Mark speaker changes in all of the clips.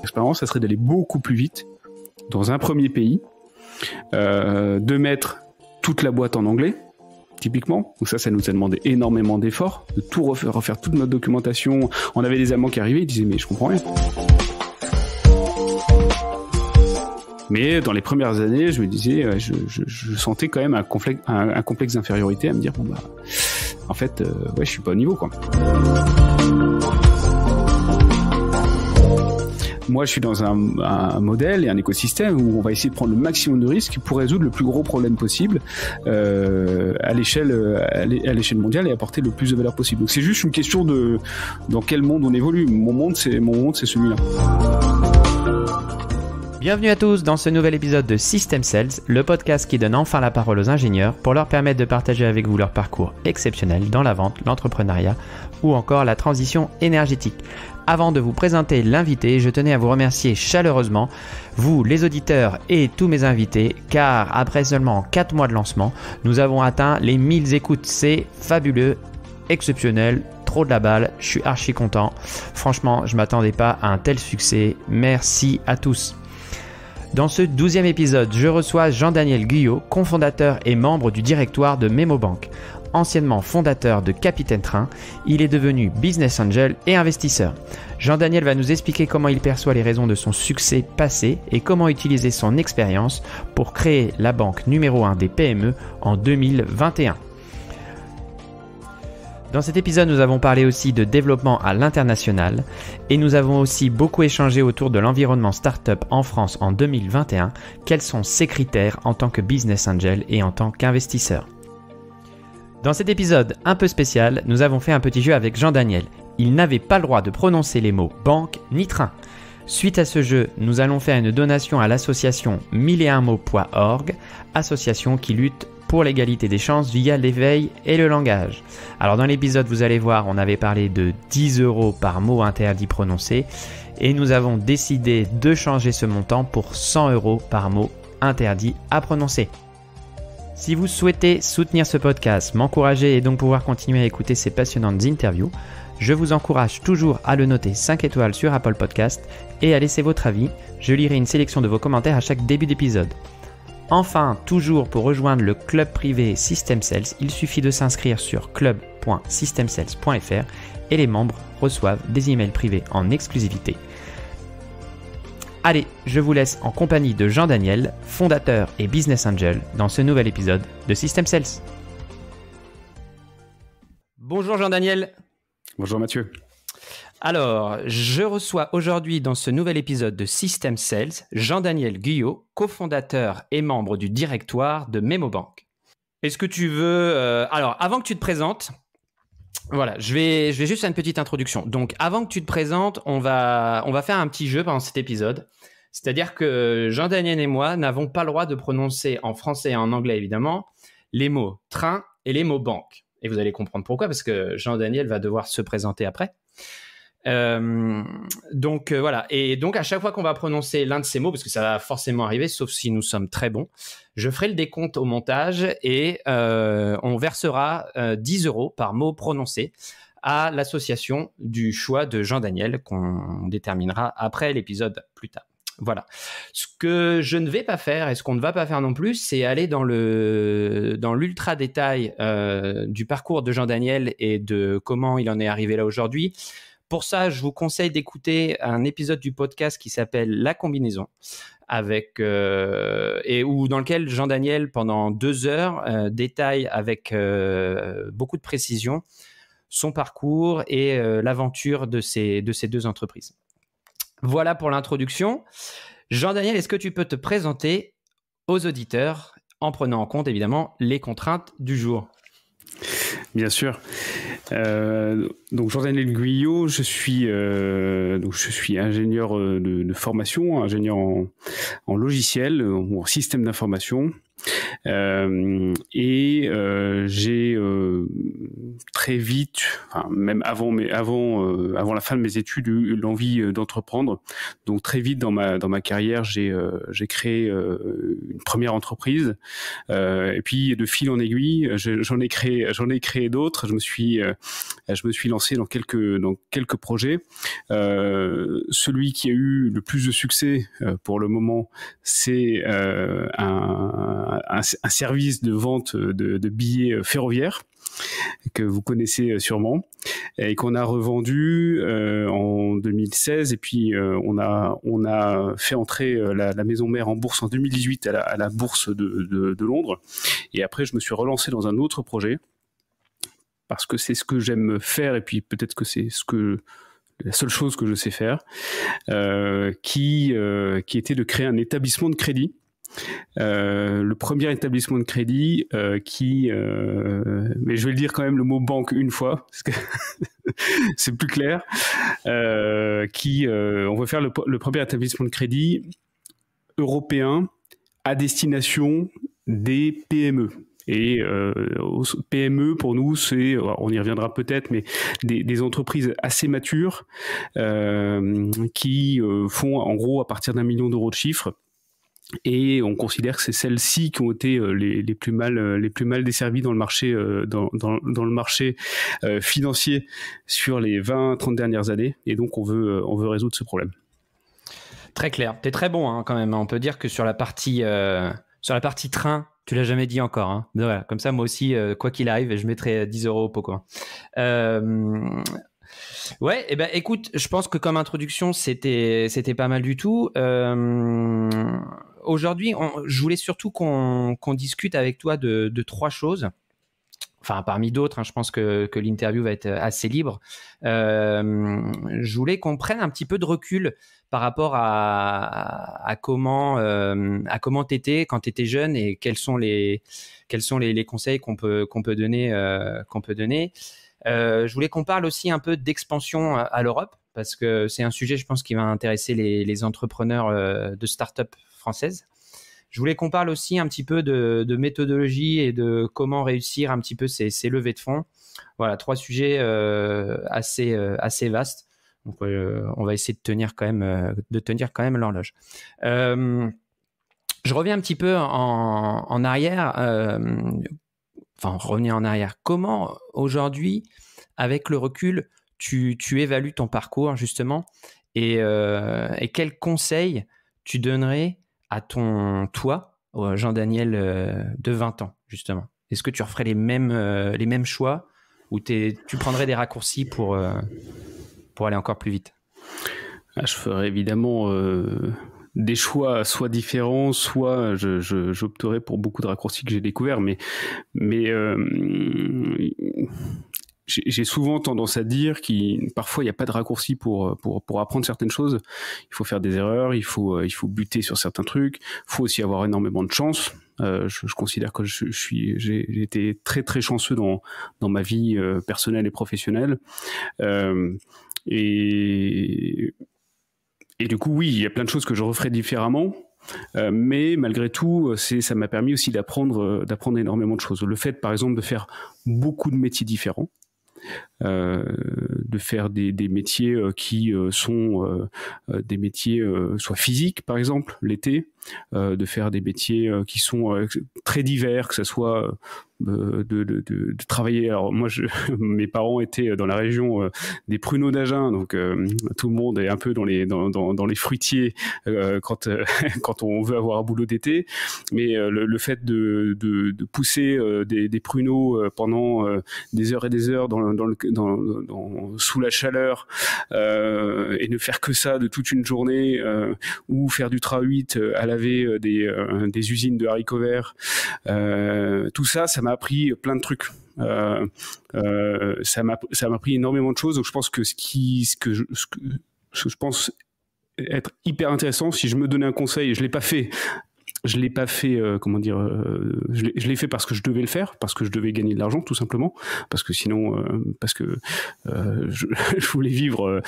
Speaker 1: L'expérience, ça serait d'aller beaucoup plus vite dans un premier pays, euh, de mettre toute la boîte en anglais, typiquement. Donc ça, ça nous a demandé énormément d'efforts, de tout refaire, toute notre documentation. On avait des amants qui arrivaient, ils disaient mais je comprends rien. Mais dans les premières années, je me disais, euh, je, sentais quand même un, complexe, un complexe d'infériorité à me dire bon bah en fait, euh, ouais, je suis pas au niveau, quoi. moi je suis dans un, modèle et un écosystème où on va essayer de prendre le maximum de risques pour résoudre le plus gros problème possible euh, à l'échelle à l'échelle mondiale et apporter le plus de valeur possible. Donc c'est juste une question de dans quel monde on évolue. Mon monde c'est mon monde c'est celui-là.
Speaker 2: Bienvenue à tous dans ce nouvel épisode de System Sales, le podcast qui donne enfin la parole aux ingénieurs pour leur permettre de partager avec vous leur parcours exceptionnel dans la vente, l'entrepreneuriat ou encore la transition énergétique. Avant de vous présenter l'invité, je tenais à vous remercier chaleureusement, vous les auditeurs et tous mes invités, car après seulement 4 mois de lancement, nous avons atteint les 1000 écoutes. C'est fabuleux, exceptionnel, trop de la balle, je suis archi content. Franchement, je ne m'attendais pas à un tel succès. Merci à tous. Dans ce douzième épisode, je reçois Jean-Daniel Guyot, cofondateur et membre du directoire de MemoBank. Anciennement fondateur de Capitaine Train, il est devenu business angel et investisseur. Jean-Daniel va nous expliquer comment il perçoit les raisons de son succès passé et comment utiliser son expérience pour créer la banque numéro 1 des PME en 2021. Dans cet épisode, nous avons parlé aussi de développement à l'international et nous avons aussi beaucoup échangé autour de l'environnement startup en France en 2021, quels sont ses critères en tant que business angel et en tant qu'investisseur. Dans cet épisode un peu spécial, nous avons fait un petit jeu avec Jean Daniel. Il n'avait pas le droit de prononcer les mots banque ni train. Suite à ce jeu, nous allons faire une donation à l'association 1001mots.org, association qui lutte pour l'égalité des chances via l'éveil et le langage. Alors dans l'épisode, vous allez voir, on avait parlé de 10 euros par mot interdit prononcé et nous avons décidé de changer ce montant pour 100 euros par mot interdit à prononcer. Si vous souhaitez soutenir ce podcast, m'encourager et donc pouvoir continuer à écouter ces passionnantes interviews, je vous encourage toujours à le noter 5 étoiles sur Apple Podcast et à laisser votre avis. Je lirai une sélection de vos commentaires à chaque début d'épisode. Enfin, toujours pour rejoindre le club privé System Sales, il suffit de s'inscrire sur club.systemsales.fr et les membres reçoivent des emails privés en exclusivité. Allez, je vous laisse en compagnie de Jean Daniel, fondateur et business angel, dans ce nouvel épisode de System Sales. Bonjour Jean Daniel. Bonjour Mathieu. Alors, je reçois aujourd'hui dans ce nouvel épisode de System Sales Jean-Daniel Guyot, cofondateur et membre du directoire de MemoBank. Est-ce que tu veux... Euh, alors, avant que tu te présentes, voilà, je vais, je vais juste faire une petite introduction. Donc, avant que tu te présentes, on va, on va faire un petit jeu pendant cet épisode. C'est-à-dire que Jean-Daniel et moi n'avons pas le droit de prononcer en français et en anglais, évidemment, les mots train et les mots banque. Et vous allez comprendre pourquoi, parce que Jean-Daniel va devoir se présenter après. Euh, donc euh, voilà, et donc à chaque fois qu'on va prononcer l'un de ces mots, parce que ça va forcément arriver, sauf si nous sommes très bons, je ferai le décompte au montage et euh, on versera 10 euh, euros par mot prononcé à l'association du choix de Jean Daniel qu'on déterminera après l'épisode plus tard. Voilà. Ce que je ne vais pas faire et ce qu'on ne va pas faire non plus, c'est aller dans le dans l'ultra détail du parcours de Jean Daniel et de comment il en est arrivé là aujourd'hui pour ça, je vous conseille d'écouter un épisode du podcast qui s'appelle La combinaison, avec euh, et dans lequel Jean Daniel pendant deux heures euh, détaille avec euh, beaucoup de précision son parcours et l'aventure de ces de ces deux entreprises. Voilà pour l'introduction. Jean Daniel, est-ce que tu peux te présenter aux auditeurs en prenant en compte évidemment les contraintes du jour Bien sûr.
Speaker 1: Euh, donc Jordanel Guyot, je suis euh, donc je suis ingénieur euh, de, formation, ingénieur en, en logiciel ou en système d'information. Euh, et euh, j'ai euh, très vite, enfin, même avant, mais avant, euh, avant la fin de mes études, eu l'envie euh, d'entreprendre. Donc très vite dans ma dans ma carrière, j'ai j'ai créé une première entreprise. et puis de fil en aiguille, j'en ai créé j'en ai créé d'autres. Je me suis je me suis lancé dans quelques dans quelques projets. celui qui a eu le plus de succès pour le moment, c'est un un, service de vente de, billets euh, ferroviaires que vous connaissez euh, sûrement et qu'on a revendu euh, en 2016 et puis on a on a fait entrer la, maison mère en bourse en 2018 à la, bourse de, Londres et après je me suis relancé dans un autre projet parce que c'est ce que j'aime faire et puis peut-être que c'est ce que la seule chose que je sais faire, qui, qui était de créer un établissement de crédit euh, le premier établissement de crédit euh, qui, euh, mais je vais le dire quand même le mot banque une fois, parce que c'est plus clair, qui, on va faire le, premier établissement de crédit européen à destination des PME. Et PME pour nous, c'est, on y reviendra peut-être, mais des, des, entreprises assez matures qui font en gros à partir d'un million d'euros de chiffres et on considère que c'est celles-ci qui ont été euh, les, les, plus mal euh, les plus mal desservies dans le marché euh, dans, dans, le marché financier sur les 20-30 dernières années et donc on veut on veut résoudre ce problème.
Speaker 2: Très clair, tu es très bon hein, quand même, on peut dire que sur la partie sur la partie train tu l'as jamais dit encore. Hein. comme ça, moi aussi, quoi qu'il arrive, je mettrai 10 euros au pot. Ouais, et eh ben écoute, je pense que comme introduction, c'était c'était pas mal du tout. Euh, aujourd'hui, je voulais surtout qu'on discute avec toi de, trois choses enfin parmi d'autres, hein, je pense que, l'interview va être assez libre. Euh, je voulais qu'on prenne un petit peu de recul par rapport à, comment euh, à comment t'étais quand t'étais jeune et quels sont les quels sont les, conseils qu'on peut qu'on peut donner qu'on peut donner. Euh, je voulais qu'on parle aussi un peu d'expansion à, l'Europe, parce que c'est un sujet, je pense, qui va intéresser les, entrepreneurs euh, de start-up françaises. Je voulais qu'on parle aussi un petit peu de, méthodologie et de comment réussir un petit peu ces, levées de fonds. Voilà, trois sujets euh, assez, assez vastes. Donc, on va essayer de tenir quand même, de tenir quand même l'horloge. je reviens un petit peu en, en arrière enfin revenir en arrière. Comment aujourd'hui, avec le recul, tu, évalues ton parcours justement et, quel euh, et quels conseils tu donnerais à ton toi, Jean-Daniel euh, de 20 ans justement Est-ce que tu referais les mêmes, euh, les mêmes choix ou tu prendrais des raccourcis pour, pour aller encore plus vite ah, Je ferais évidemment
Speaker 1: des choix soit différents, soit j'opterais pour beaucoup de raccourcis que j'ai découverts, mais, mais euh, j'ai souvent tendance à dire qu'il parfois il n'y a pas de raccourcis pour, pour, pour apprendre certaines choses. Il faut faire des erreurs, il faut euh, il faut buter sur certains trucs. Il faut aussi avoir énormément de chance. Euh, je, considère que je, suis j'ai été très très chanceux dans dans ma vie personnelle et professionnelle. Euh, et et du coup, oui, il y a plein de choses que je referais différemment. Euh, mais malgré tout, euh, ça m'a permis aussi d'apprendre, euh, d'apprendre énormément de choses. Le fait, par exemple, de faire beaucoup de métiers différents, euh, de faire des, des métiers euh, qui euh, sont des métiers soit physiques par exemple l'été, de faire des métiers qui sont très divers, que ce soit de, de, de, de, travailler. Alors moi, je, mes parents étaient dans la région des pruneaux d'Agen, donc tout le monde est un peu dans les dans, dans, dans les fruitiers quand quand on veut avoir un boulot d'été. Mais le, fait de, pousser des, des, pruneaux pendant des heures et des heures dans, dans le, dans, sous la chaleur euh, et ne faire que ça de toute une journée euh, ou faire du tra 8 euh, à laver des, des usines de haricots verts, tout ça, ça m'a appris plein de trucs. ça m'a appris énormément de choses. Donc je pense que ce, qui, ce que je, ce que je pense être hyper intéressant si je me donnais un conseil, je l'ai pas fait je l'ai pas fait, euh, comment dire, euh, je l'ai fait parce que je devais le faire, parce que je devais gagner de l'argent tout simplement, parce que sinon, euh, parce que je, voulais vivre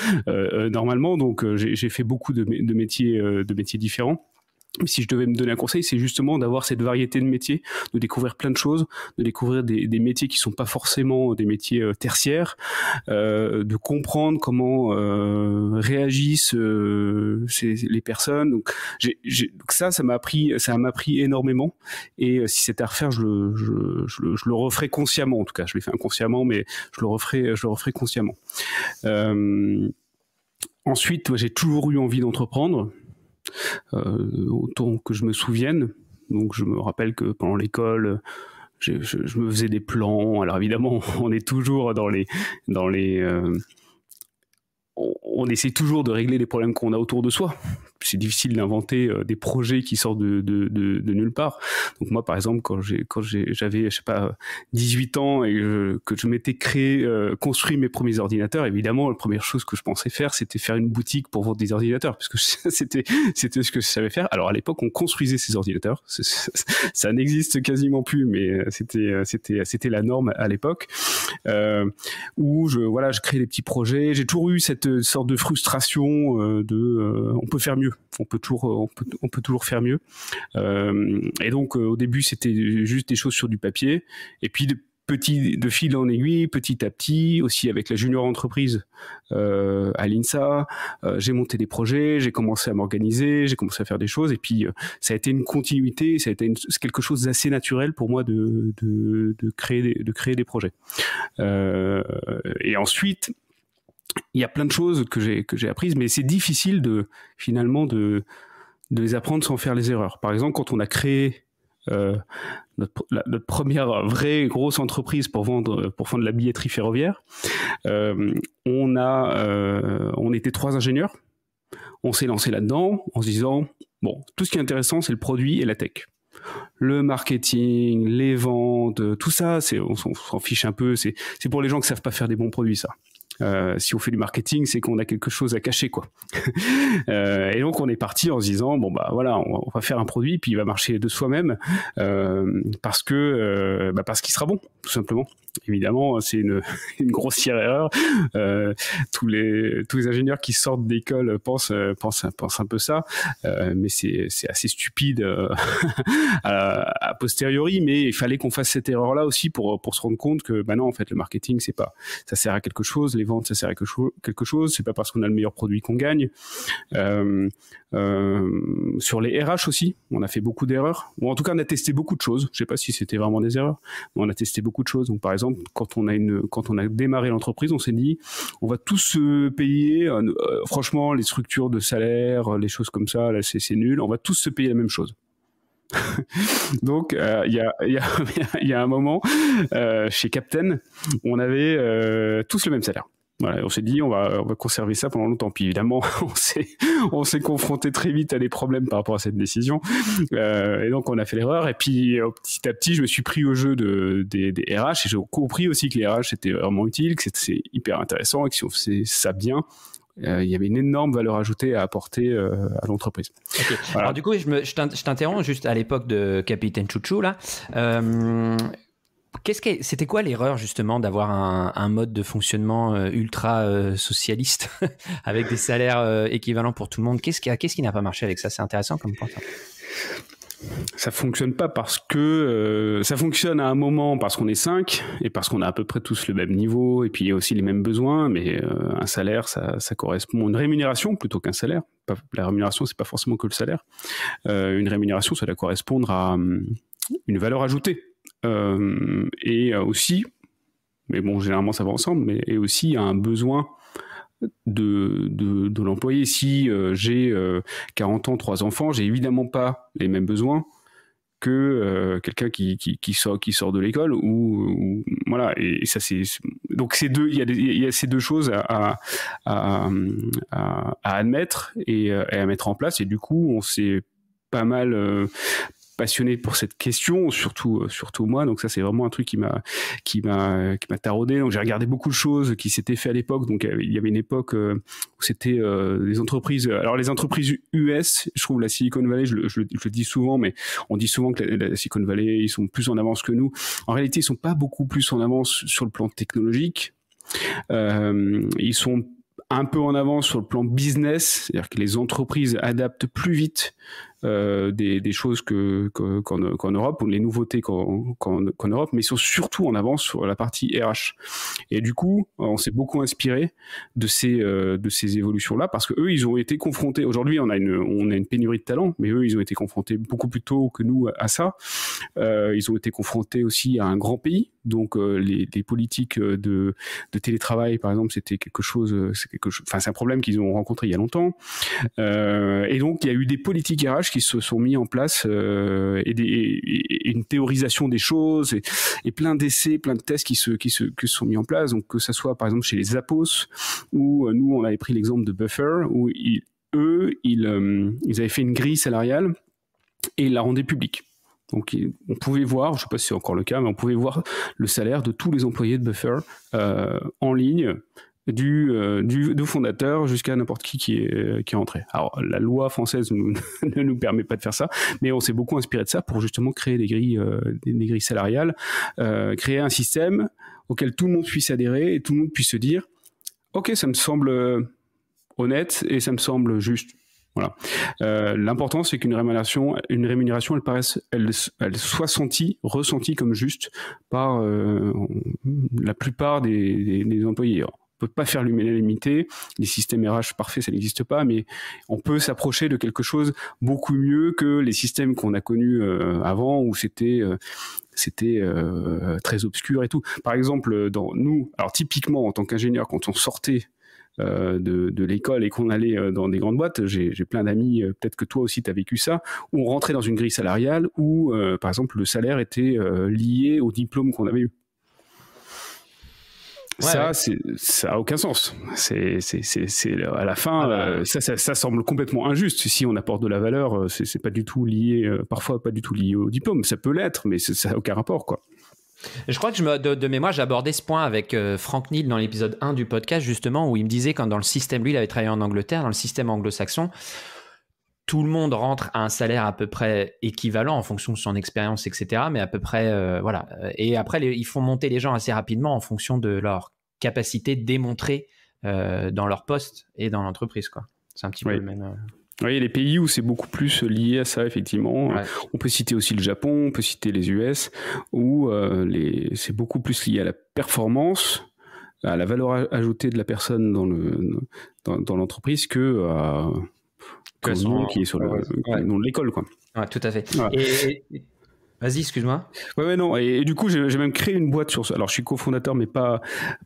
Speaker 1: normalement, donc j'ai fait beaucoup de métiers, de métiers différents. Mais si je devais me donner un conseil, c'est justement d'avoir cette variété de métiers, de découvrir plein de choses, de découvrir des, des métiers qui sont pas forcément euh, des métiers euh, tertiaires, euh, de comprendre comment euh, réagissent euh, ces, les personnes. Donc, ça, ça m'a appris, ça m'a appris énormément. Et si c'était à refaire, je le, je, je, le, referais consciemment. En tout cas, je l'ai fait inconsciemment, mais je le referais, je le referais consciemment. Ensuite, j'ai toujours eu envie d'entreprendre. Euh, autant que je me souvienne. Donc je me rappelle que pendant l'école, je, me faisais des plans. Alors évidemment, on est toujours dans les, dans les, euh, on, on, essaie toujours de régler les problèmes qu'on a autour de soi, c'est difficile d'inventer euh, des projets qui sortent de, de, de, de, nulle part. Donc moi, par exemple, quand j'ai quand j'avais je sais pas 18 ans et que je m'étais créé euh, construit mes premiers ordinateurs, évidemment, la première chose que je pensais faire, c'était faire une boutique pour vendre des ordinateurs, parce que c'était c'était ce que je savais faire. Alors à l'époque, on construisait ces ordinateurs, ça, n'existe quasiment plus, mais euh, c'était c'était c'était la norme à l'époque. Euh, où je voilà, je crée des petits projets. J'ai toujours eu cette sorte de frustration de on peut faire mieux on peut toujours, on peut, toujours faire mieux. Euh, et donc, euh, au début, c'était juste des choses sur du papier. Et puis, de, de fil en aiguille, petit à petit, aussi avec la junior entreprise euh, à l'INSA, j'ai monté des projets, j'ai commencé à m'organiser, j'ai commencé à faire des choses, et puis ça a été une continuité, ça a été quelque chose d'assez naturel pour moi de, créer, de créer des projets. et ensuite, il y a plein de choses que j'ai que j'ai apprises, mais c'est difficile de finalement de de les apprendre sans faire les erreurs. Par exemple, quand on a créé euh, notre, première vraie grosse entreprise pour vendre pour vendre la billetterie ferroviaire, euh, on a euh, on était trois ingénieurs, on s'est lancé là-dedans en se disant bon tout ce qui est intéressant c'est le produit et la tech le marketing, les ventes, tout ça, c'est, on s'en fiche un peu. C'est, c'est pour les gens qui savent pas faire des bons produits, ça. Euh, si on fait du marketing, c'est qu'on a quelque chose à cacher, quoi. Euh, et donc on est parti en se disant bon bah voilà, on, va faire un produit puis il va marcher de soi-même euh, parce que bah, parce qu'il sera bon, tout simplement. Évidemment, c'est une, une, grossière erreur. tous les tous les ingénieurs qui sortent d'école pensent pensent pensent un peu ça, mais c'est assez stupide à, posteriori. Mais il fallait qu'on fasse cette erreur là aussi pour pour se rendre compte que bah non en fait le marketing c'est pas ça sert à quelque chose les ventes, ça sert à quelque chose. C'est pas parce qu'on a le meilleur produit qu'on gagne. Euh, euh, sur les RH aussi, on a fait beaucoup d'erreurs. Ou en tout cas, on a testé beaucoup de choses. Je sais pas si c'était vraiment des erreurs, mais on a testé beaucoup de choses. Donc, par exemple, quand on a une, quand on a démarré l'entreprise, on s'est dit, on va tous se payer. Euh, franchement, les structures de salaire, les choses comme ça, là, c'est nul. On va tous se payer la même chose. Donc, euh, il y, a, un moment euh, chez Captain, on avait euh, tous le même salaire. Voilà, on s'est dit, on va, on va, conserver ça pendant longtemps. Puis évidemment, on s'est confronté très vite à des problèmes par rapport à cette décision. et donc, on a fait l'erreur. Et puis, petit à petit, je me suis pris au jeu de, des, des, RH et j'ai compris aussi que les RH, c'était vraiment utile, que c'était hyper intéressant et que si on faisait ça bien, euh, il y avait une énorme valeur ajoutée à apporter euh, à l'entreprise.
Speaker 2: Alors du coup, je, t'interromps juste à l'époque de Capitaine Chouchou là. Euh, c'était quoi l'erreur justement d'avoir un, mode de fonctionnement ultra socialiste avec des salaires équivalents pour tout le monde Qu'est-ce qui, qu'est-ce qui n'a pas marché avec ça C'est intéressant comme point ça fonctionne pas parce que euh,
Speaker 1: ça fonctionne à un moment parce qu'on est 5 et parce qu'on a à peu près tous le même niveau et puis il y a aussi les mêmes besoins mais euh, un salaire ça, correspond à une rémunération plutôt qu'un salaire la rémunération c'est pas forcément que le salaire euh, une rémunération ça doit correspondre à hum, une valeur ajoutée et aussi mais bon généralement ça va ensemble mais aussi à un besoin de, de, l'employé. Si euh, j'ai 40 euh, ans, 3 enfants, j'ai évidemment pas les mêmes besoins que euh, quelqu'un qui, sort qui sort de l'école ou, voilà et, ça c'est donc deux il y a, ces deux choses à, à, admettre et, et, à mettre en place et du coup on s'est pas mal passionné pour cette question, surtout euh, surtout moi. Donc ça c'est vraiment un truc qui m'a qui m'a qui m'a taraudé. Donc j'ai regardé beaucoup de choses qui s'étaient fait à l'époque. Donc euh, il y avait une époque euh, où c'était les entreprises. Alors les entreprises US, je trouve la Silicon Valley, je le, dis souvent, mais on dit souvent que la, Silicon Valley ils sont plus en avance que nous. En réalité ils sont pas beaucoup plus en avance sur le plan technologique. ils sont un peu en avance sur le plan business, c'est-à-dire que les entreprises adaptent plus vite euh, des, choses qu'en, Europe, ou les nouveautés qu'en, Europe, mais sont surtout en avance sur la partie RH. Et du coup, on s'est beaucoup inspiré de ces, euh, ces évolutions-là, parce que eux, ils ont été confrontés. Aujourd'hui, on a une, on a une pénurie de talents, mais eux, ils ont été confrontés beaucoup plus tôt que nous à ça. Euh, ils ont été confrontés aussi à un grand pays. Donc, les, politiques de, télétravail, par exemple, c'était quelque chose, enfin, c'est un problème qu'ils ont rencontré il y a longtemps. et donc, il y a eu des politiques RH qui se sont mis en place euh, et, des, une théorisation des choses et, plein d'essais, plein de tests qui se, qui, se, qui sont mis en place. Donc que ce soit par exemple chez les Apos, où euh, nous on avait pris l'exemple de Buffer, où eux, ils, euh, ils avaient fait une grille salariale et la rendaient publique. Donc on pouvait voir, je ne sais pas si c'est encore le cas, mais on pouvait voir le salaire de tous les employés de Buffer en ligne euh, du, fondateur jusqu'à n'importe qui qui est, qui est entré. Alors, la loi française ne nous permet pas de faire ça, mais on s'est beaucoup inspiré de ça pour justement créer des grilles, euh, des, grilles salariales, euh, créer un système auquel tout le monde puisse adhérer et tout le monde puisse se dire Ok, ça me semble honnête et ça me semble juste. Voilà. L'important, c'est qu'une rémunération, une rémunération, elle paraisse, elle, soit sentie, ressentie comme juste par la plupart des, employés peut pas faire l'humanité, Les systèmes RH parfaits, ça n'existe pas, mais on peut s'approcher de quelque chose beaucoup mieux que les systèmes qu'on a connus euh, avant où c'était euh, c'était euh, très obscur et tout. Par exemple, dans nous, alors typiquement en tant qu'ingénieur, quand on sortait de, l'école et qu'on allait dans des grandes boîtes, j'ai plein d'amis, peut-être que toi aussi tu as vécu ça, où on rentrait dans une grille salariale où, par exemple, le salaire était lié au diplôme qu'on avait eu ça, ça a aucun sens. C'est, c'est, à la fin, ah bah. euh, ça, semble complètement injuste. Si on apporte de la valeur, euh, c'est, pas du tout lié, euh, parfois pas du tout lié au diplôme. Ça peut l'être, mais ça n'a aucun rapport, quoi.
Speaker 2: Je crois que je de, mémoire, j'ai ce point avec Frank Neal dans l'épisode 1 du podcast, justement, où il me disait quand dans le système, lui, il avait travaillé en Angleterre, dans le système anglo-saxon, tout le monde rentre à un salaire à peu près équivalent en fonction de son expérience, etc. Mais à peu près, euh, voilà. Et après, ils font monter les gens assez rapidement en fonction de leur capacité démontrée euh, dans leur poste et dans l'entreprise, quoi. C'est un petit peu le même.
Speaker 1: Euh. Oui, les pays où c'est beaucoup plus lié à ça, effectivement. On peut citer aussi le Japon, on peut citer les US, où c'est beaucoup plus lié à la performance à la valeur ajoutée de la personne dans le dans l'entreprise que
Speaker 2: que qui est sur
Speaker 1: le, nom de l'école, quoi.
Speaker 2: tout à fait. Vas-y, excuse-moi.
Speaker 1: Ouais, non. Et, du coup, j'ai même créé une boîte sur. ça. Alors, je suis cofondateur, mais pas,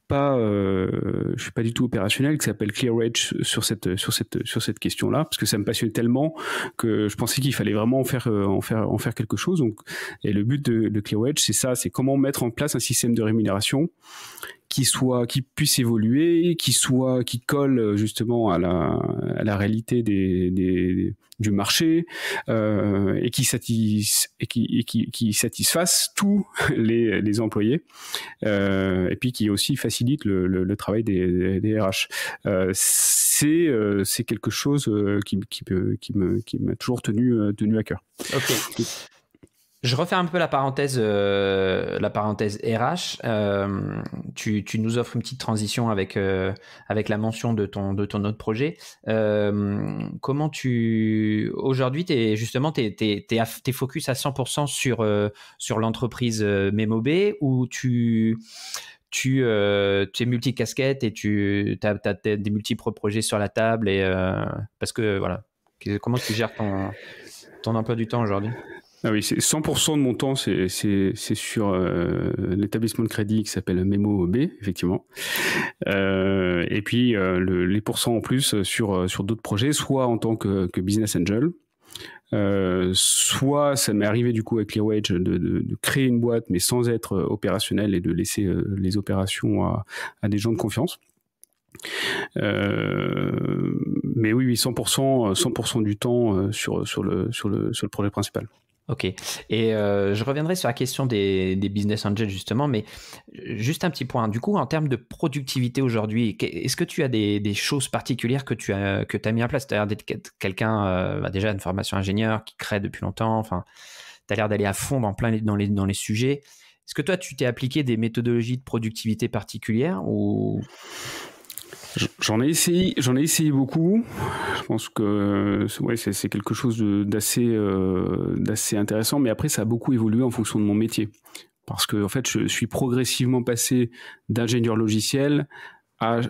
Speaker 1: pas, euh, je suis pas du tout opérationnel, qui s'appelle ClearEdge sur cette, sur cette, sur cette question-là, parce que ça me passionnait tellement que je pensais qu'il fallait vraiment en faire, euh, en faire, en faire quelque chose. Donc, et le but de, de Edge c'est ça, c'est comment mettre en place un système de rémunération qui soit, qui puisse évoluer, qui soit, qui colle euh, justement à la, à la réalité des, du marché euh, et qui satisfasse et qui, qui, satisfasse tous les, les employés euh, et puis qui aussi facilite le, travail des, des RH. c'est c'est quelque chose qui, qui, qui me qui m'a toujours tenu tenu à cœur. Okay.
Speaker 2: Je refais un peu la parenthèse, euh, la parenthèse RH. Euh, tu, nous offres une petite transition avec, euh, avec la mention de ton, de ton autre projet. comment tu. Aujourd'hui, justement, tu es, es, focus à 100% sur, sur l'entreprise MemoB ou tu. Tu, tu es multicasquette et tu as, des multiples projets sur la table et parce que voilà comment tu gères ton, ton emploi du temps aujourd'hui
Speaker 1: ah oui, 100% de mon temps, c'est sur euh, l'établissement de crédit qui s'appelle Memo B, effectivement. Euh, et puis euh, les pourcents en plus sur, sur d'autres projets, soit en tant que, business angel, soit ça m'est arrivé du coup avec Clearwage de, de, créer une boîte mais sans être opérationnel et de laisser les opérations à, à, des gens de confiance. mais oui, oui 100%, 100 du temps sur, sur, le, sur, le, sur le projet principal.
Speaker 2: Ok. Et euh, je reviendrai sur la question des, business angels justement, mais euh, juste un petit point. Du coup, en termes de productivité aujourd'hui, est-ce que tu as des, choses particulières que tu as, que as mis en place C'est-à-dire d'être quelqu'un, euh, bah, déjà une formation ingénieur, qui crée depuis longtemps, enfin, tu as l'air d'aller à fond dans, plein, dans, les, dans les sujets. Est-ce que toi, tu t'es appliqué des méthodologies de productivité particulières ou
Speaker 1: J'en ai essayé, j'en ai essayé beaucoup. Je pense que ouais, c'est quelque chose d'assez euh, d'assez intéressant. Mais après, ça a beaucoup évolué en fonction de mon métier, parce que en fait, je suis progressivement passé d'ingénieur logiciel à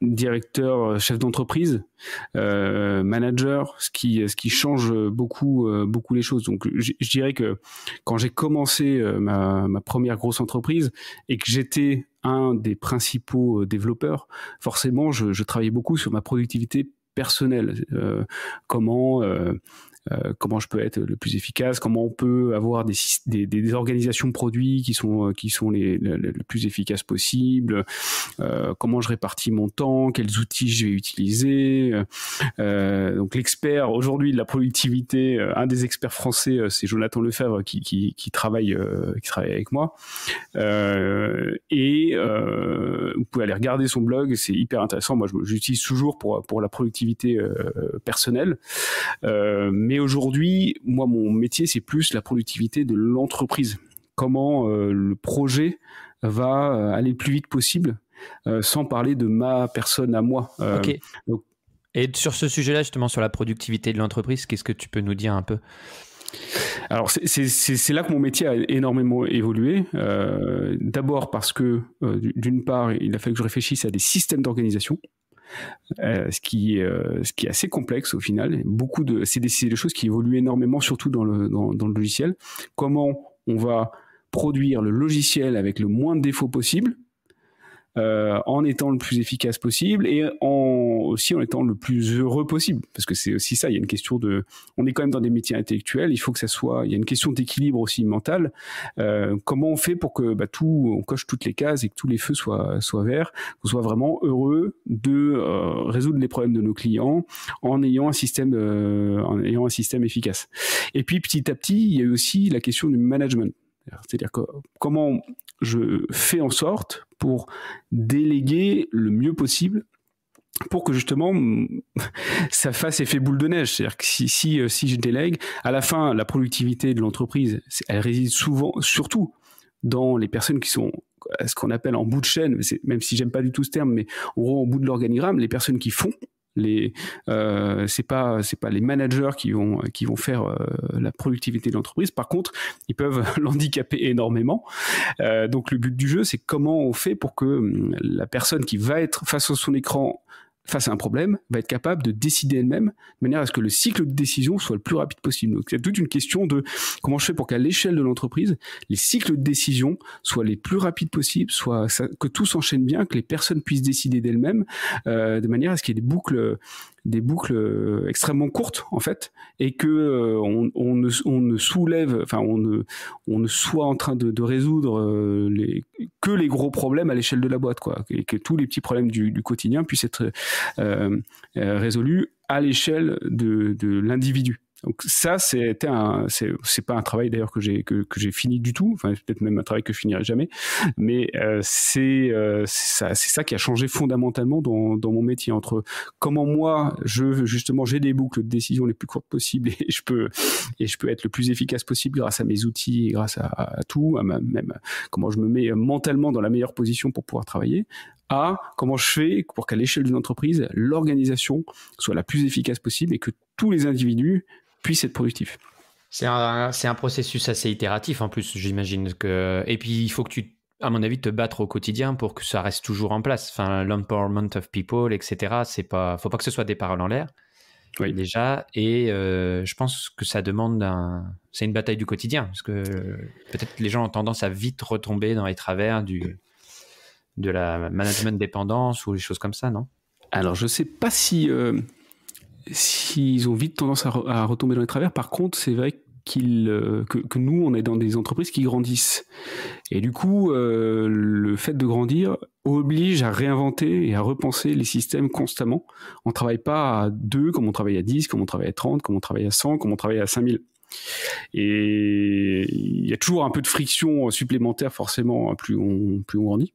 Speaker 1: directeur, euh, chef d'entreprise, euh, manager, ce qui, ce qui change beaucoup, euh, beaucoup les choses. Donc, je dirais que quand j'ai commencé ma, ma, première grosse entreprise et que j'étais un des principaux euh, développeurs, forcément, je, je travaillais beaucoup sur ma productivité personnelle. Euh, comment euh, euh, comment je peux être le plus efficace, comment on peut avoir des, des, des organisations produits qui sont, euh, qui les, plus efficaces possibles euh, comment je répartis mon temps, quels outils je vais utiliser. donc l'expert aujourd'hui de la productivité, un des experts français, c'est Jonathan Lefebvre qui, travaille, avec moi. et vous pouvez aller regarder son blog, c'est hyper intéressant. Moi, j'utilise toujours pour, pour la productivité personnelle. mais aujourd'hui, moi, mon métier, c'est plus la productivité de l'entreprise. Comment euh, le projet va euh, aller le plus vite possible, euh, sans parler de ma personne à moi. Ok.
Speaker 2: Et sur ce sujet-là, justement, sur la productivité de l'entreprise, qu'est-ce que tu peux nous dire un peu alors c'est là que mon métier a énormément
Speaker 1: évolué. D'abord parce que d'une part, il a fallu que je réfléchisse à des systèmes d'organisation. Euh, ce, qui, euh, ce qui est assez complexe au final. Beaucoup de, c'est des, choses qui évoluent énormément, surtout dans le, dans le logiciel. Comment on va produire le logiciel avec le moins de défauts possible euh, en étant le plus efficace possible et en aussi en étant le plus heureux possible parce que c'est aussi ça il y a une question de on est quand même dans des métiers intellectuels il faut que ça soit il y a une question d'équilibre aussi mental euh, comment on fait pour que bah, tout on coche toutes les cases et que tous les feux soient soient verts qu'on soit vraiment heureux de euh, résoudre les problèmes de nos clients en ayant un système euh, en ayant un système efficace et puis petit à petit il y a eu aussi la question du management c'est-à-dire que comment je fais en sorte pour déléguer le mieux possible pour que justement ça fasse effet boule de neige. C'est-à-dire que si, si, euh, je délègue, à la fin, la productivité de l'entreprise, elle réside souvent, surtout dans les personnes qui sont ce qu'on appelle en bout de chaîne, même si j'aime pas du tout ce terme, mais au bout de l'organigramme, les personnes qui font, les euh, c'est pas c'est pas les managers qui vont qui vont faire euh, la productivité de l'entreprise. Par contre, ils peuvent l'handicaper énormément. Euh, donc le but du jeu, c'est comment on fait pour que hum, la personne qui va être face à son écran face à un problème, va être capable de décider elle-même, de manière à ce que le cycle de décision soit le plus rapide possible. Donc, c'est toute une question de comment je fais pour qu'à l'échelle de l'entreprise, les cycles de décision soient les plus rapides possibles, soit que tout s'enchaîne bien, que les personnes puissent décider d'elles-mêmes, euh, de manière à ce qu'il y ait des boucles des boucles euh, extrêmement courtes en fait, et que euh, on, ne, ne, soulève, enfin on ne, soit en train de, résoudre euh, que les gros problèmes à l'échelle de la boîte, quoi, et que tous les petits problèmes du, quotidien puissent être résolus à l'échelle de l'individu. Donc ça, c'était un, c'est pas un travail d'ailleurs que j'ai que, que j'ai fini du tout. Enfin, peut-être même un travail que je finirai jamais. Mais euh, euh, c'est ça, c'est ça qui a changé fondamentalement dans, dans mon métier entre comment moi, je justement, j'ai des boucles de décision les plus courtes possibles et je peux et je peux être le plus efficace possible grâce à mes outils, et grâce à, à tout, à ma, même comment je me mets mentalement dans la meilleure position pour pouvoir travailler à comment je fais pour qu'à l'échelle d'une entreprise, l'organisation soit la plus efficace possible et que tous les individus puisse être productif.
Speaker 2: C'est un, processus assez itératif en plus, j'imagine. Que... Et puis, il faut que tu, à mon avis, te battre au quotidien pour que ça reste toujours en place. Enfin, l'empowerment of people, etc. Il pas, faut pas que ce soit des paroles en l'air. Oui. Déjà, et euh, je pense que ça demande C'est une bataille du quotidien, parce que peut-être les gens ont tendance à vite retomber dans les travers du, de la management dépendance ou les choses comme ça, non Alors, je ne sais pas si. Euh, s'ils ont vite tendance
Speaker 1: à, retomber dans les travers. Par contre, c'est vrai euh, que, nous, on est dans des entreprises qui grandissent. Et du coup, euh, le fait de grandir oblige à réinventer et à repenser les systèmes constamment. On ne travaille pas à 2 comme on travaille à 10, comme on travaille à 30, comme on travaille à 100, comme on travaille à 5000. Et il y a toujours un peu de friction supplémentaire forcément plus on, plus on grandit.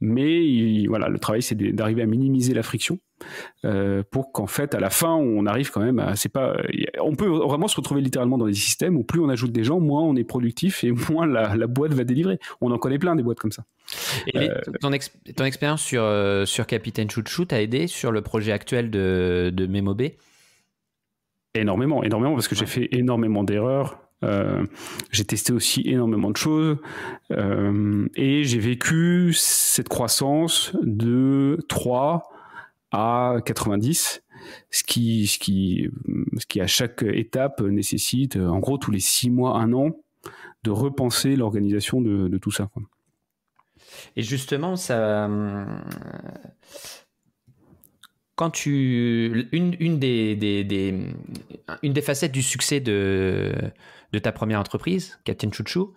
Speaker 1: Mais voilà, le travail, c'est d'arriver à minimiser la friction euh, pour qu'en fait, à la fin, on arrive quand même à. C'est pas. On peut vraiment se retrouver littéralement dans des systèmes où plus on ajoute des gens, moins on est productif et moins la, boîte va délivrer. On en connaît plein des boîtes comme ça.
Speaker 2: Et euh, ton, expérience sur, euh, sur Capitaine Chouchou t'a aidé sur le projet actuel de, de MemoB
Speaker 1: Énormément, énormément, parce que j'ai fait énormément d'erreurs. Euh, j'ai testé aussi énormément de choses euh, et j'ai vécu cette croissance de 3 à 90, ce qui, ce qui, ce qui à chaque étape nécessite euh, en gros tous les 6 mois, 1 an de repenser l'organisation de, tout ça.
Speaker 2: Et justement, ça quand tu une, une des, des, une des facettes du succès de de ta première entreprise, Captain Chouchou,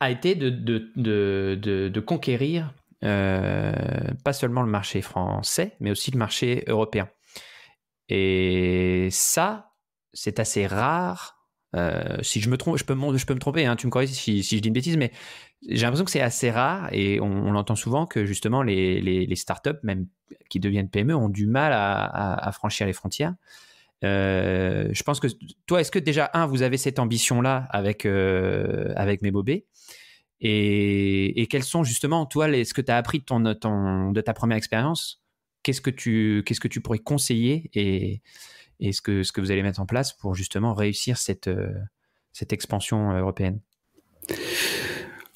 Speaker 2: a été de, conquérir euh, pas seulement le marché français, mais aussi le marché européen. Et ça, c'est assez rare. Euh, si je me trompe, je peux, je me tromper, hein, tu me corriges si, je dis une bêtise, mais j'ai l'impression que c'est assez rare et on, entend l'entend souvent que justement les, startups, même qui deviennent PME, ont du mal à franchir les frontières. Euh, je pense que toi, est-ce que déjà, un, vous avez cette ambition-là avec, euh, avec Mes et, et, quels sont justement, toi, les, ce que tu as appris de, ton, de ta première expérience qu'est-ce que, tu, qu'est-ce que tu pourrais conseiller et, et ce, que, ce que vous allez mettre en place pour justement réussir cette, euh, cette expansion européenne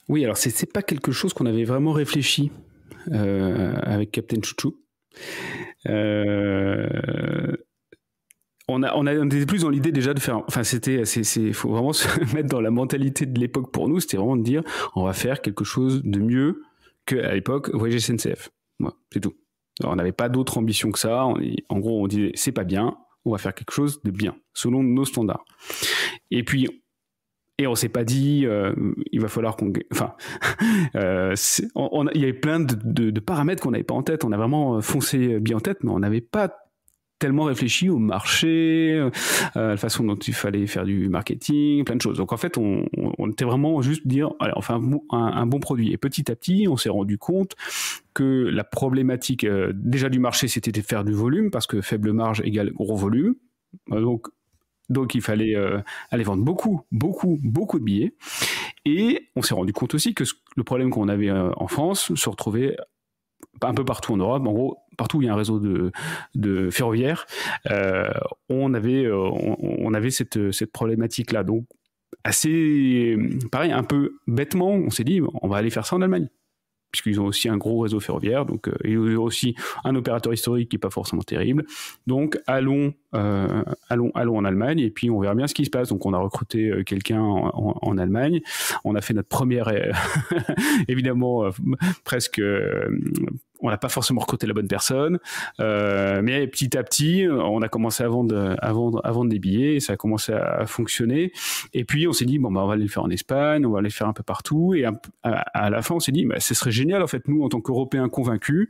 Speaker 1: Oui, alors c'est, pas quelque chose qu'on avait vraiment réfléchi avec Captain Chouchou. Euh, on a, on était plus dans l'idée déjà de faire. Enfin, c'était, c'est, faut vraiment se mettre dans la mentalité de l'époque pour nous. C'était vraiment de dire, on va faire quelque chose de mieux qu'à l'époque Voyage SNCF. moi c'est tout. Alors, on n'avait pas d'autre ambitions que ça. en gros, on disait, c'est pas bien. On va faire quelque chose de bien selon nos standards. Et puis, et on s'est pas dit euh, il va falloir qu'on enfin euh, on, il y avait plein de paramètres qu'on n'avait pas en tête on a vraiment euh, foncé bien en tête mais on n'avait pas tellement réfléchi au marché, euh, la façon dont il fallait faire du marketing, plein de choses. Donc en fait, on, était vraiment juste dire, allez, enfin un, un bon produit. Et petit à petit, on s'est rendu compte que la problématique euh, déjà du marché, c'était de faire du volume, parce que faible marge égale gros volume. Euh, donc, donc il fallait aller vendre beaucoup, beaucoup, beaucoup de billets. Et on s'est rendu compte aussi que le problème qu'on avait en France se retrouvait un peu partout en Europe, en gros, partout où il y a un réseau de, de ferroviaire, euh, on avait, euh, on, avait cette, problématique-là. Donc, assez, pareil, un peu bêtement, on s'est dit, on va aller faire ça en Allemagne puisqu'ils ont aussi un gros réseau ferroviaire, donc euh, ils ont aussi un opérateur historique qui n'est pas forcément terrible. Donc allons, allons, allons en Allemagne et puis on verra bien ce qui se passe. Donc on a recruté quelqu'un en, Allemagne, on a fait notre première, évidemment presque on n'a pas forcément recruté la bonne personne. Euh, mais petit à petit, on a commencé à vendre, à vendre, à des billets, ça a commencé à, fonctionner. Et puis on s'est dit, bon, bah, on va aller le faire en Espagne, on va aller le faire un peu partout. Et à, la fin, on s'est dit, bah, ce serait génial, en fait, nous, en tant qu'Européens convaincus,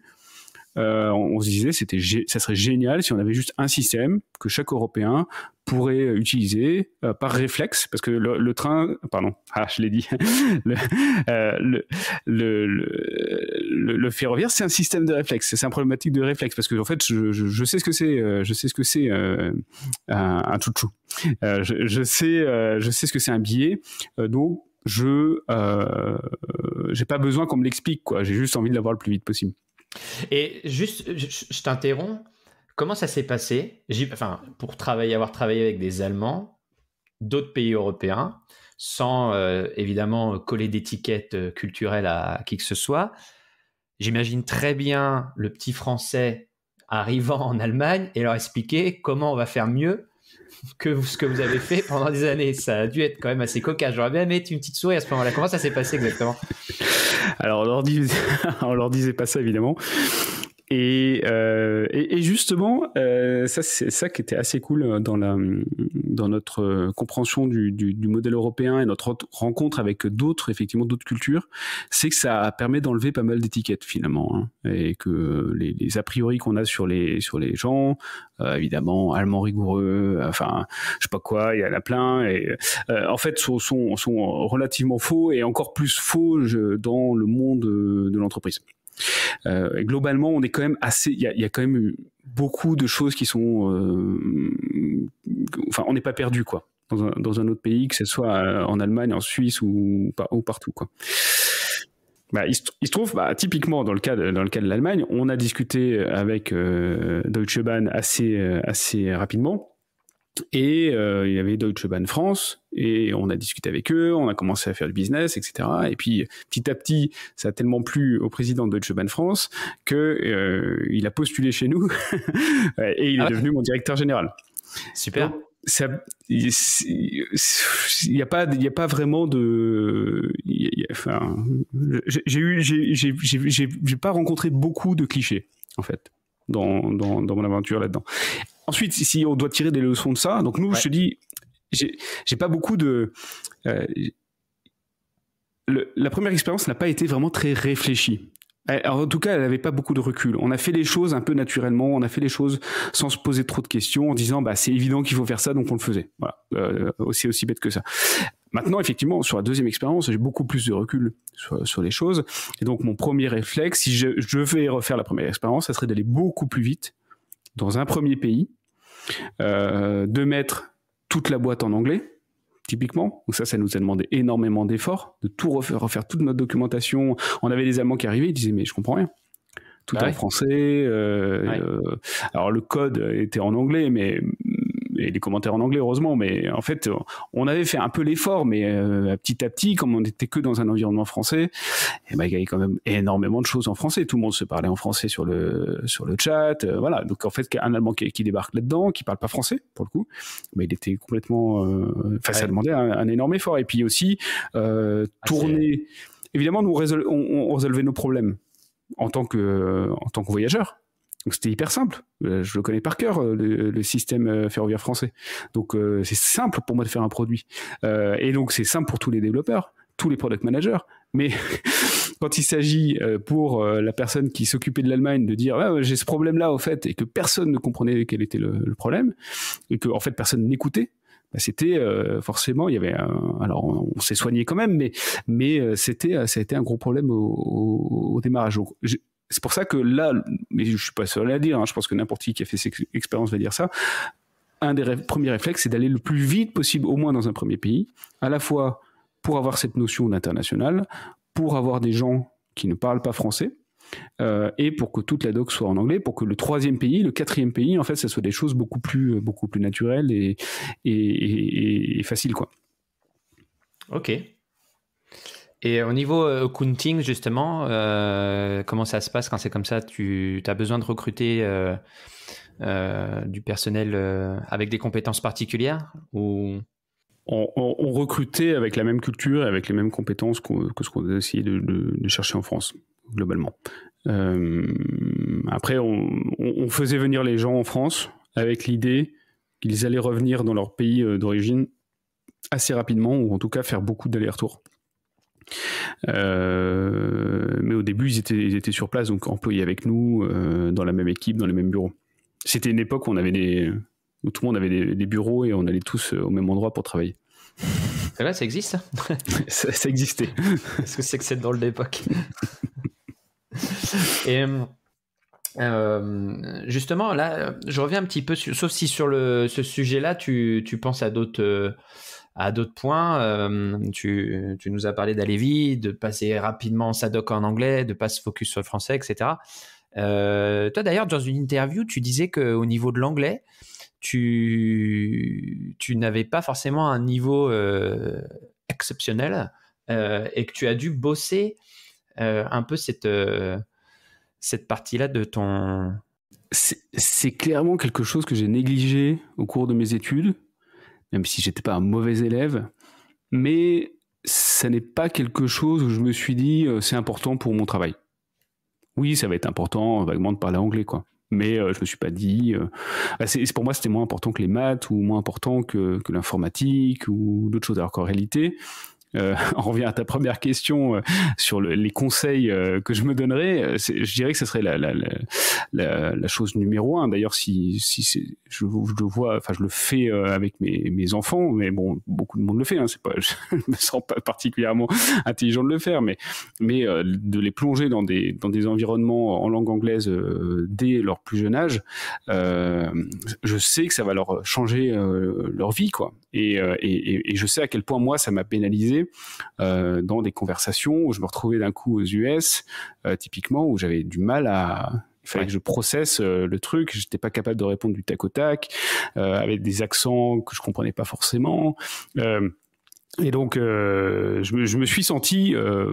Speaker 1: euh, on, se disait c'était ça serait génial si on avait juste un système que chaque Européen pourrait utiliser euh, par réflexe, parce que le, train, pardon, ah, je l'ai dit, euh, le, le, le, ferroviaire, c'est un système de réflexe, c'est un problématique de réflexe, parce que en fait, je, je, sais ce que c'est, je sais ce que c'est un, un je, je, sais, je sais ce que c'est un billet, donc je, j'ai pas besoin qu'on me l'explique, quoi, j'ai juste envie de l'avoir le plus vite possible.
Speaker 2: Et juste, je, t'interromps. Comment ça s'est passé Enfin, pour travailler, avoir travaillé avec des Allemands, d'autres pays européens, sans euh, évidemment coller d'étiquette euh, culturelle à qui que ce soit. J'imagine très bien le petit Français arrivant en Allemagne et leur expliquer comment on va faire mieux que ce que vous avez fait pendant des années. Ça a dû être quand même assez cocasse. J'aurais bien aimé une petite souris à ce moment-là. Comment ça s'est passé exactement Alors, on leur,
Speaker 1: on leur disait pas ça, évidemment. Et, euh, et, et, justement, euh, ça c'est ça qui était assez cool euh, dans, la, dans notre euh, compréhension du, du, du modèle européen et notre rencontre avec d'autres, effectivement, d'autres cultures, c'est que ça permet d'enlever pas mal d'étiquettes finalement, hein, et que les, les a priori qu'on a sur les, sur les gens, évidemment, allemand rigoureux, enfin, je sais pas quoi, il y en a plein, et en fait, sont, sont, sont, relativement faux et encore plus faux dans le monde de l'entreprise. Euh, globalement, on est quand même assez. Il y, a, quand même beaucoup de choses qui sont. Euh, enfin, on n'est pas perdu, quoi. Dans un, autre pays, que ce soit euh, en Allemagne, en Suisse ou, partout. Quoi. Bah, il, se, trouve, bah, typiquement dans le cas de, dans le l'Allemagne, on a discuté avec Deutsche Bahn assez, assez rapidement. Et euh, il y avait Deutsche Bahn France, et on a discuté avec eux, on a commencé à faire du business, etc. Et puis petit à petit, ça a tellement plu au président de Deutsche Bahn France que euh, il a postulé chez nous et il est ah devenu mon directeur général. Super. il n'y a pas, il a pas vraiment de, j'ai eu, j'ai pas rencontré beaucoup de clichés en fait dans, dans, dans mon aventure là-dedans. Ensuite, si on doit tirer des leçons de ça, donc nous, je te dis, j'ai pas beaucoup de. Euh, la première expérience n'a pas été vraiment très réfléchie. en tout cas, elle n'avait pas beaucoup de recul. On a fait les choses un peu naturellement, on a fait les choses sans se poser trop de questions, en disant bah c'est évident qu'il faut faire ça, donc on le faisait. Voilà, c'est euh, aussi bête que ça. Maintenant, effectivement, sur la deuxième expérience, j'ai beaucoup plus de recul sur, les choses, et donc mon premier réflexe, si je, je vais refaire la première expérience, ça serait d'aller beaucoup plus vite dans un premier pays, euh, de mettre toute la boîte en anglais, typiquement. Donc ça, ça nous a demandé énormément d'efforts, de tout refaire, toute notre documentation. On avait des Allemands qui arrivaient, ils disaient mais je comprends rien. Tout ah est en français. Euh, euh, alors le code était en anglais, mais et les commentaires en anglais, heureusement. Mais en fait, on avait fait un peu l'effort, mais euh, petit à petit, comme on n'était que dans un environnement français, et eh ben, il y avait quand même énormément de choses en français. Tout le monde se parlait en français sur le, sur le chat. Euh, voilà. Donc, en fait, un Allemand qui, débarque là-dedans, qui ne parle pas français, pour le coup, mais il était complètement. Euh, enfin, ça demandait un, énorme effort. Et puis aussi, ah, tourner. Évidemment, nous on, on, résolvait nos problèmes en tant que, en tant que voyageurs donc c'était hyper simple. Euh, je le connais par cœur, euh, le, système euh, ferroviaire français. Donc c'est simple pour moi de faire un produit. Euh, et donc c'est simple pour tous les développeurs, tous les product managers. Mais quand il s'agit pour la personne qui s'occupait de l'Allemagne de dire j'ai ce problème-là au fait et que personne ne comprenait quel était le, problème et que en fait personne n'écoutait, bah, c'était forcément il y avait un, alors on, s'est soigné quand même mais mais c'était ça a été un gros problème au, au, au démarrage c'est pour ça que là, mais je suis pas seul à dire, hein, je pense que n'importe qui qui a fait cette expérience va dire ça, un des premiers réflexes, c'est d'aller le plus vite possible, au moins dans un premier pays, à la fois pour avoir cette notion d'international, pour avoir des gens qui ne parlent pas français, euh, et pour que toute la doc soit en anglais, pour que le troisième pays, le quatrième pays, en fait, ça soit des choses beaucoup plus, euh, beaucoup plus naturelles et, et, faciles, quoi.
Speaker 2: Ok. Et au niveau euh, accounting, justement, euh, comment ça se passe quand c'est comme ça Tu as besoin de recruter euh, du personnel avec des compétences particulières
Speaker 1: ou... On, recrutait avec la même culture, et avec les mêmes compétences que ce qu'on essayait de, chercher en France, globalement. après, on, on, faisait venir les gens en France avec l'idée qu'ils allaient revenir dans leur pays d'origine assez rapidement, ou en tout cas faire beaucoup d'allers-retours. Euh, mais au début, ils étaient, étaient, sur place, donc employés avec nous, euh, dans la même équipe, dans les mêmes bureaux. C'était une époque où on avait des, où tout le monde avait des, bureaux et on allait tous euh, au même endroit pour travailler.
Speaker 2: C'est vrai, ça existe ça, ça, existait. Parce que c'est que cette drôle d'époque. et justement, là, je reviens un petit peu, sauf si sur le, ce sujet-là, tu, tu penses à d'autres à d'autres points. Euh, tu, nous as parlé d'aller vite, de passer rapidement sa doc en anglais, de pas se focus sur le français, etc. Euh, toi d'ailleurs, dans une interview, tu disais qu'au niveau de l'anglais, tu, tu n'avais pas forcément un niveau euh, exceptionnel et que tu as dû bosser un peu cette, cette partie-là de ton...
Speaker 1: C'est clairement quelque chose que j'ai négligé au cours de mes études même si j'étais pas un mauvais élève. Mais ça n'est pas quelque chose où je me suis dit euh, c'est important pour mon travail. Oui, ça va être important euh, vaguement de parler anglais, quoi. Mais euh, je me suis pas dit. Bah, pour moi, c'était moins important que les maths ou moins important que, que l'informatique ou d'autres choses. Alors qu'en réalité, euh, on revient à ta première question euh, sur les conseils euh, que je me donnerais, euh, je dirais que ce serait la, chose numéro un. D'ailleurs, si, je, le vois, enfin, je le fais avec mes, enfants, mais bon, beaucoup de monde le fait. Hein, c'est pas, je me sens pas particulièrement intelligent de le faire, mais, de les plonger dans des, dans des environnements en langue anglaise dès leur plus jeune âge, je sais que ça va leur changer leur vie, quoi. Euh, et, et, et, je sais à quel point moi ça m'a pénalisé euh, dans des conversations où je me retrouvais d'un coup aux US, euh, typiquement où j'avais du mal à il fallait que je processe le truc. J'étais pas capable de répondre du tac au tac, euh, avec des accents que je comprenais pas forcément. Euh, et donc, euh, je, me, je, me, suis senti euh,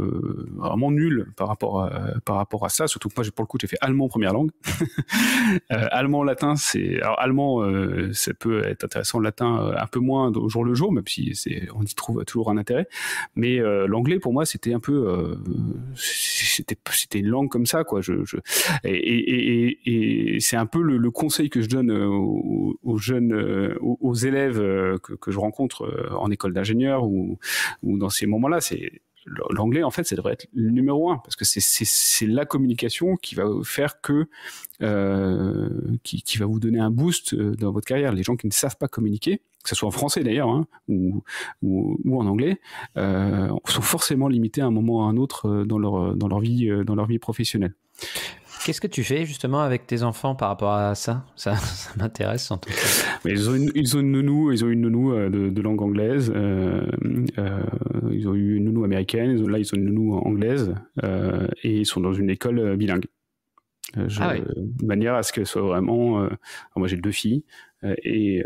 Speaker 1: vraiment nul par rapport, à, par rapport à ça, surtout que moi, pour le coup, j'ai fait allemand première langue. euh, allemand, latin, c'est. Alors, allemand, euh, ça peut être intéressant, le latin un peu moins au jour le jour, même si on y trouve toujours un intérêt. Mais l'anglais, pour moi, c'était un peu. c'était une langue comme ça, quoi. Je, je... Et, et, et, et c'est un peu le, conseil que je donne aux, jeunes, aux, aux élèves que, que, je rencontre en école d'ingénieur ou, dans ces moments-là. C'est l'anglais en fait ça devrait être le numéro un parce que c'est la communication qui va faire que euh, qui, va vous donner un boost euh, dans votre carrière les gens qui ne savent pas communiquer que ce soit en français d'ailleurs hein, ou, en anglais euh, sont forcément limités à un moment ou à un autre dans leur dans leur vie dans leur vie professionnelle Qu'est-ce
Speaker 2: que tu fais justement avec tes enfants par rapport à ça Ça, ça m'intéresse en
Speaker 1: tout cas. ils, ont une, ils, une, nounou, ils ont une nounou euh, de, de langue anglaise. Euh, euh, ils ont eu une nounou américaine. là, ils ont une nounou anglaise et ils sont dans une école bilingue. Ah de manière à ce que soit vraiment. moi, j'ai deux filles et,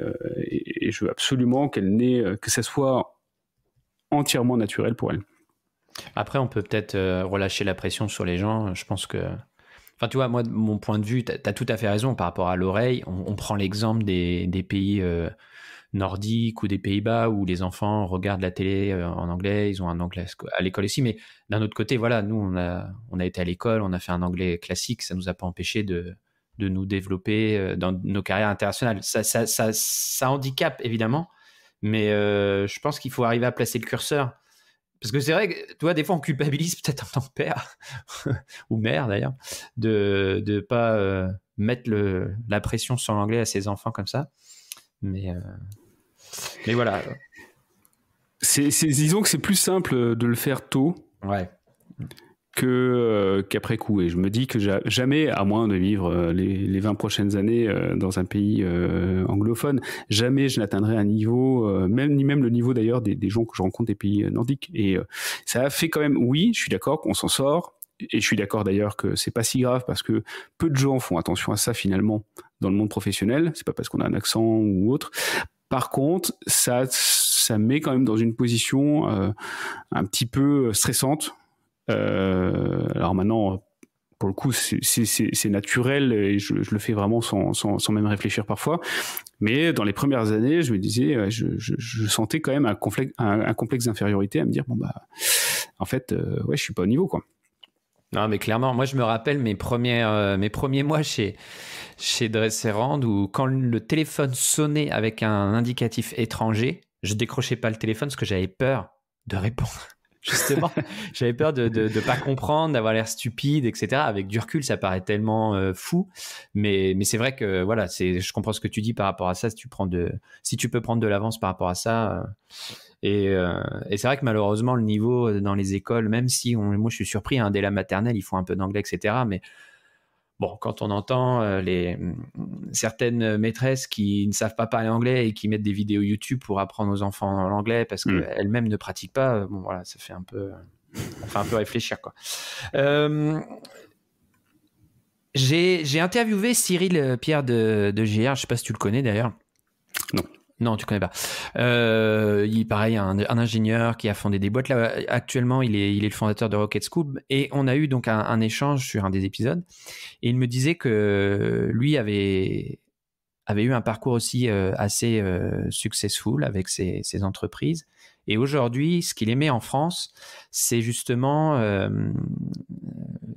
Speaker 1: je veux absolument qu'elles que ça soit entièrement naturel pour elles.
Speaker 2: Après, on peut peut-être relâcher la pression sur les gens. Je pense que tu vois, moi, mon point de vue, tu as, tout à fait raison par rapport à l'oreille. On, prend l'exemple des, pays euh, nordiques ou des Pays-Bas où les enfants regardent la télé euh, en anglais, ils ont un anglais à l'école aussi. Mais d'un autre côté, voilà, nous, on a, on a été à l'école, on a fait un anglais classique, ça nous a pas empêché de, de nous développer euh, dans nos carrières internationales. Ça, ça, ça, ça évidemment, mais je pense qu'il faut arriver à placer le curseur parce que c'est vrai que, toi, des fois, on culpabilise peut-être en tant que père, ou mère d'ailleurs, de ne pas euh, mettre la pression sur l'anglais à ses enfants comme ça. Mais, euh, mais voilà.
Speaker 1: disons que c'est plus simple de le faire tôt. Ouais que euh, qu'après coup. Et je me dis que jamais, à moins de vivre euh, les, les, 20 prochaines années euh, dans un pays anglophone, jamais je n'atteindrai un niveau, même, ni même le niveau d'ailleurs des, des, gens que je rencontre des pays nordiques. Et ça a fait quand même, oui, je suis d'accord qu'on s'en sort. Et je suis d'accord d'ailleurs que c'est pas si grave parce que peu de gens font attention à ça finalement dans le monde professionnel. C'est pas parce qu'on a un accent ou autre. Par contre, ça, ça met quand même dans une position un petit peu stressante euh, alors maintenant, pour le coup, c'est naturel et je, le fais vraiment sans, même réfléchir parfois. Mais dans les premières années, je me disais, je, sentais quand même un, complexe, un, d'infériorité à me dire, bon, bah, en fait, euh, ouais, je suis pas au niveau, quoi.
Speaker 2: Non, mais clairement, moi, je me rappelle mes premiers, euh, mes premiers mois chez, chez Dresserand où quand le téléphone sonnait avec un indicatif étranger, je décrochais pas le téléphone parce que j'avais peur de répondre justement. J'avais peur de ne pas comprendre, d'avoir l'air stupide, etc. Avec du recul, ça paraît tellement euh, fou. Mais, mais c'est vrai que voilà, je comprends ce que tu dis par rapport à ça. Si tu, prends de, si tu peux prendre de l'avance par rapport à ça. Euh, et, euh, et c'est vrai que malheureusement, le niveau dans les écoles, même si on, moi je suis surpris, hein, dès la maternelle, ils font un peu d'anglais, etc. Mais Bon, quand on entend euh, les, mm, certaines maîtresses qui ne savent pas parler anglais et qui mettent des vidéos YouTube pour apprendre aux enfants l'anglais parce mm. qu'elles-mêmes ne pratiquent pas, euh, bon voilà, ça fait un peu, enfin euh, un peu réfléchir quoi. j'ai interviewé Cyril Pierre de, de GR, je ne sais pas si tu le connais d'ailleurs. Non, tu connais pas. Euh, il pareil, un, ingénieur qui a fondé des boîtes. Là, actuellement, il est, il est le fondateur de Rocket Scoop. Et on a eu donc un, échange sur un des épisodes. Et il me disait que lui avait, eu un parcours aussi euh, assez euh, successful avec ses entreprises. Et aujourd'hui, ce qu'il émet en France, c'est justement euh,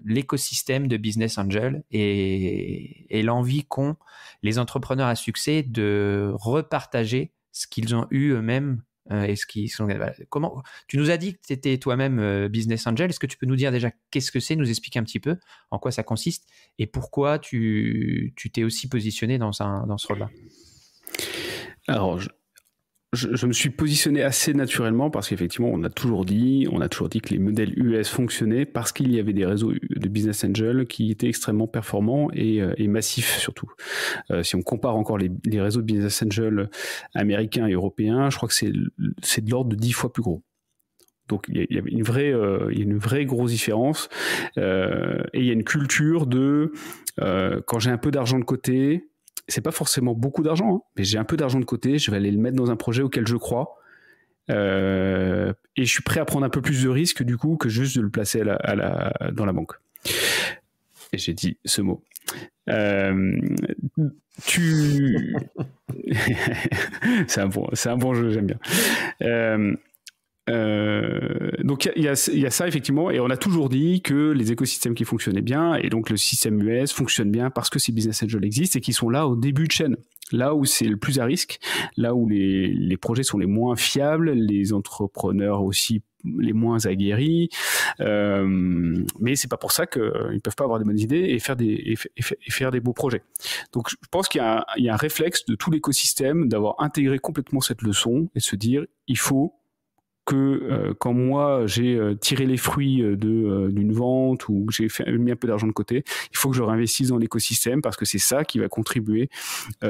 Speaker 2: l'écosystème de Business Angel et, l'envie qu'ont les entrepreneurs à succès de repartager ce qu'ils ont eu eux-mêmes euh, et ce qui sont comment tu nous as dit que tu étais toi-même euh, business angel est-ce que tu peux nous dire déjà qu'est-ce que c'est nous expliquer un petit peu en quoi ça consiste et pourquoi tu t'es aussi positionné dans, un, dans ce rôle là
Speaker 1: alors je, je, je, me suis positionné assez naturellement parce qu'effectivement, on a toujours dit, on a toujours dit que les modèles US fonctionnaient parce qu'il y avait des réseaux de business angels qui étaient extrêmement performants et, euh, et massifs surtout. Euh, si on compare encore les, les, réseaux de business angels américains et européens, je crois que c'est de l'ordre de 10 fois plus gros. Donc il y a, une vraie, euh, il y a une vraie grosse différence euh, et il y a une culture de quand j'ai un peu d'argent de côté, c'est pas forcément beaucoup d'argent, hein, mais j'ai un peu d'argent de côté, je vais aller le mettre dans un projet auquel je crois. Euh, et je suis prêt à prendre un peu plus de risques du coup que juste de le placer à la, dans la banque. Et j'ai dit ce mot. Euh, tu. c'est un, bon, jeu, j'aime bien. Euh, euh, donc il y, y a, ça effectivement, et on a toujours dit que les écosystèmes qui fonctionnaient bien, et donc le système US fonctionne bien parce que ces business angels existent et qui sont là au début de chaîne, là où c'est le plus à risque, là où les, les projets sont les moins fiables, les entrepreneurs aussi les moins aguerris, euh, mais c'est pas pour ça qu'ils peuvent pas avoir des bonnes idées et faire des, et, faire des beaux projets. Donc je pense qu'il y, y, a un réflexe de tout l'écosystème d'avoir intégré complètement cette leçon et se dire il faut que euh, quand moi j'ai euh, tiré les fruits euh, de d'une vente ou que j'ai mis un peu d'argent de côté, il faut que je réinvestisse dans l'écosystème parce que c'est ça qui va contribuer à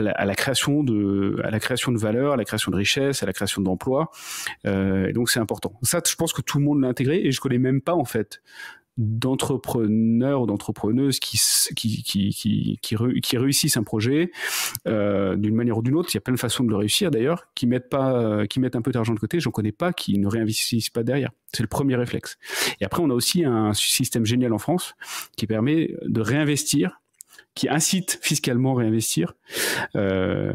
Speaker 1: la, à, la, création de à la création de valeur, à la création de richesse, à la création d'emplois. et donc c'est important. Ça, je pense que tout le monde l'a intégré et je connais même pas en fait d'entrepreneurs ou d'entrepreneuses qui qui, qui, qui, qui, réussissent un projet euh, d'une manière ou d'une autre, il y a plein de façons de le réussir d'ailleurs, qui mettent pas, euh, qui mettent un peu d'argent de côté, j'en connais pas, qui ne réinvestissent pas derrière. C'est le premier réflexe. Et après, on a aussi un système génial en France qui permet de réinvestir qui incite fiscalement à réinvestir. Euh,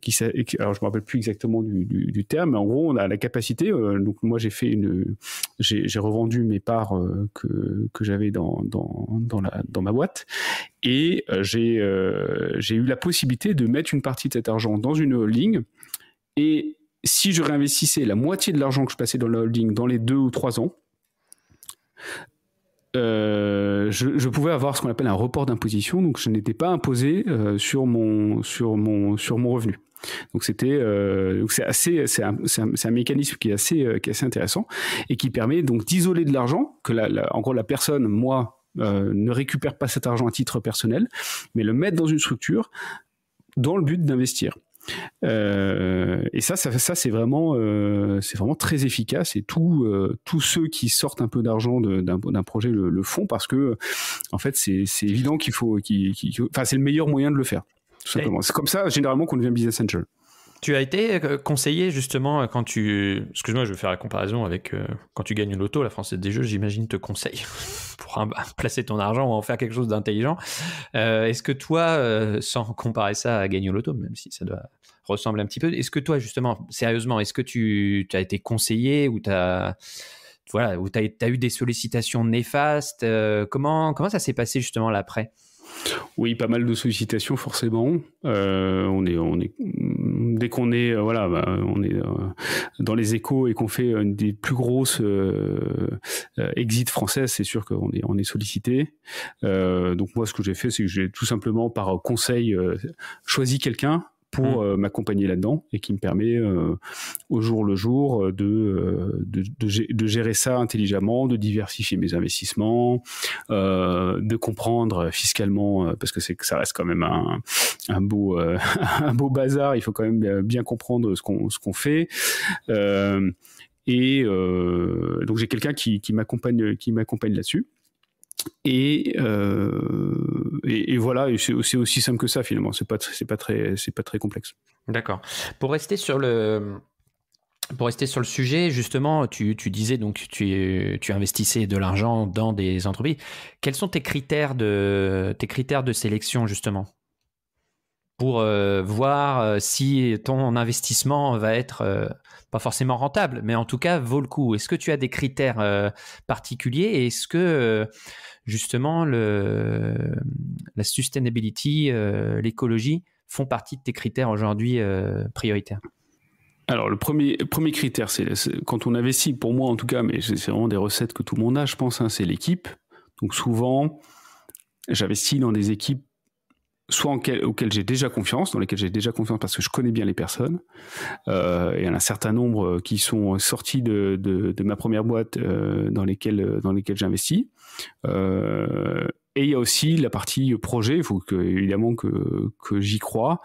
Speaker 1: qui, alors je me rappelle plus exactement du, du, du, terme, mais en gros on a la capacité. Euh, donc moi j'ai fait une, j'ai revendu mes parts euh, que, que j'avais dans dans, dans, la, dans ma boîte et euh, j'ai j'ai eu la possibilité de mettre une partie de cet argent dans une holding et si je réinvestissais la moitié de l'argent que je passais dans la holding dans les deux ou trois ans, euh, je, pouvais avoir ce qu'on appelle un report d'imposition, donc je n'étais pas imposé euh, sur mon sur mon sur mon revenu. Donc c'était euh, c'est assez c'est un, un, mécanisme qui est assez qui est assez intéressant et qui permet donc d'isoler de l'argent que la, la, la personne moi ne récupère pas cet argent à titre personnel, mais le mettre dans une structure dans le but d'investir. Euh, et ça, ça, ça c'est vraiment, euh, vraiment très efficace. Et tous, euh, tous ceux qui sortent un peu d'argent d'un projet le, font parce que, en fait, c'est évident qu'il faut, enfin, c'est le meilleur moyen de le faire. C'est comme ça, généralement, qu'on devient
Speaker 2: business angel. Tu as été euh, conseillé justement euh, quand tu. Excuse-moi, je vais faire la comparaison avec euh, quand tu gagnes l'auto, la Française des Jeux, j'imagine, te conseille pour bah, placer ton argent ou en faire quelque chose d'intelligent. Est-ce que toi, sans comparer ça à gagner l'auto, même si ça doit ressembler un petit peu, est-ce que toi, justement, sérieusement, est-ce que tu as été conseillé ou tu as voilà, ou as, eu des sollicitations néfastes. comment, comment ça s'est passé justement l'après
Speaker 1: oui, pas mal de sollicitations forcément. on, est, on est dès qu'on est euh, voilà, bah, on est euh, dans les échos et qu'on fait une des plus grosses euh, exits françaises, c'est sûr qu'on est on est sollicité. donc moi, ce que j'ai fait, c'est que j'ai tout simplement par conseil choisi quelqu'un pour mm. euh, m'accompagner là-dedans et qui me permet euh, au jour le jour euh, de, de, de, gérer ça intelligemment, de diversifier mes investissements, de comprendre fiscalement, parce que c'est que ça reste quand même un, un beau, un beau bazar, il faut quand même bien comprendre ce qu'on fait. Euh, et donc j'ai quelqu'un qui, qui m'accompagne qui m'accompagne là-dessus. Euh, et, et, voilà, c'est aussi simple que ça finalement. C'est pas pas très pas très complexe.
Speaker 2: D'accord. Pour rester sur le pour rester sur le sujet, justement, tu, disais donc tu, tu investissais de l'argent dans des entreprises. Quels sont tes critères de tes critères de sélection justement pour euh, voir euh, si ton investissement va être euh, pas forcément rentable, mais en tout cas vaut le coup. Est-ce que tu as des critères particuliers et est-ce que justement le, la sustainability, l'écologie font partie de tes critères aujourd'hui prioritaires alors le premier, premier critère, c'est quand on investit,
Speaker 1: pour moi en tout cas, mais c'est vraiment des recettes que tout le monde a, je pense, hein, c'est l'équipe. Donc souvent, j'investis dans des équipes soit auxquels j'ai déjà confiance, dans lesquels j'ai déjà confiance parce que je connais bien les personnes. Euh, et il y a un certain nombre euh, qui sont sortis de, ma première boîte euh, dans lesquelles dans lesquelles j'investis. Et il y a aussi la partie projet, il faut que, évidemment que, que j'y crois.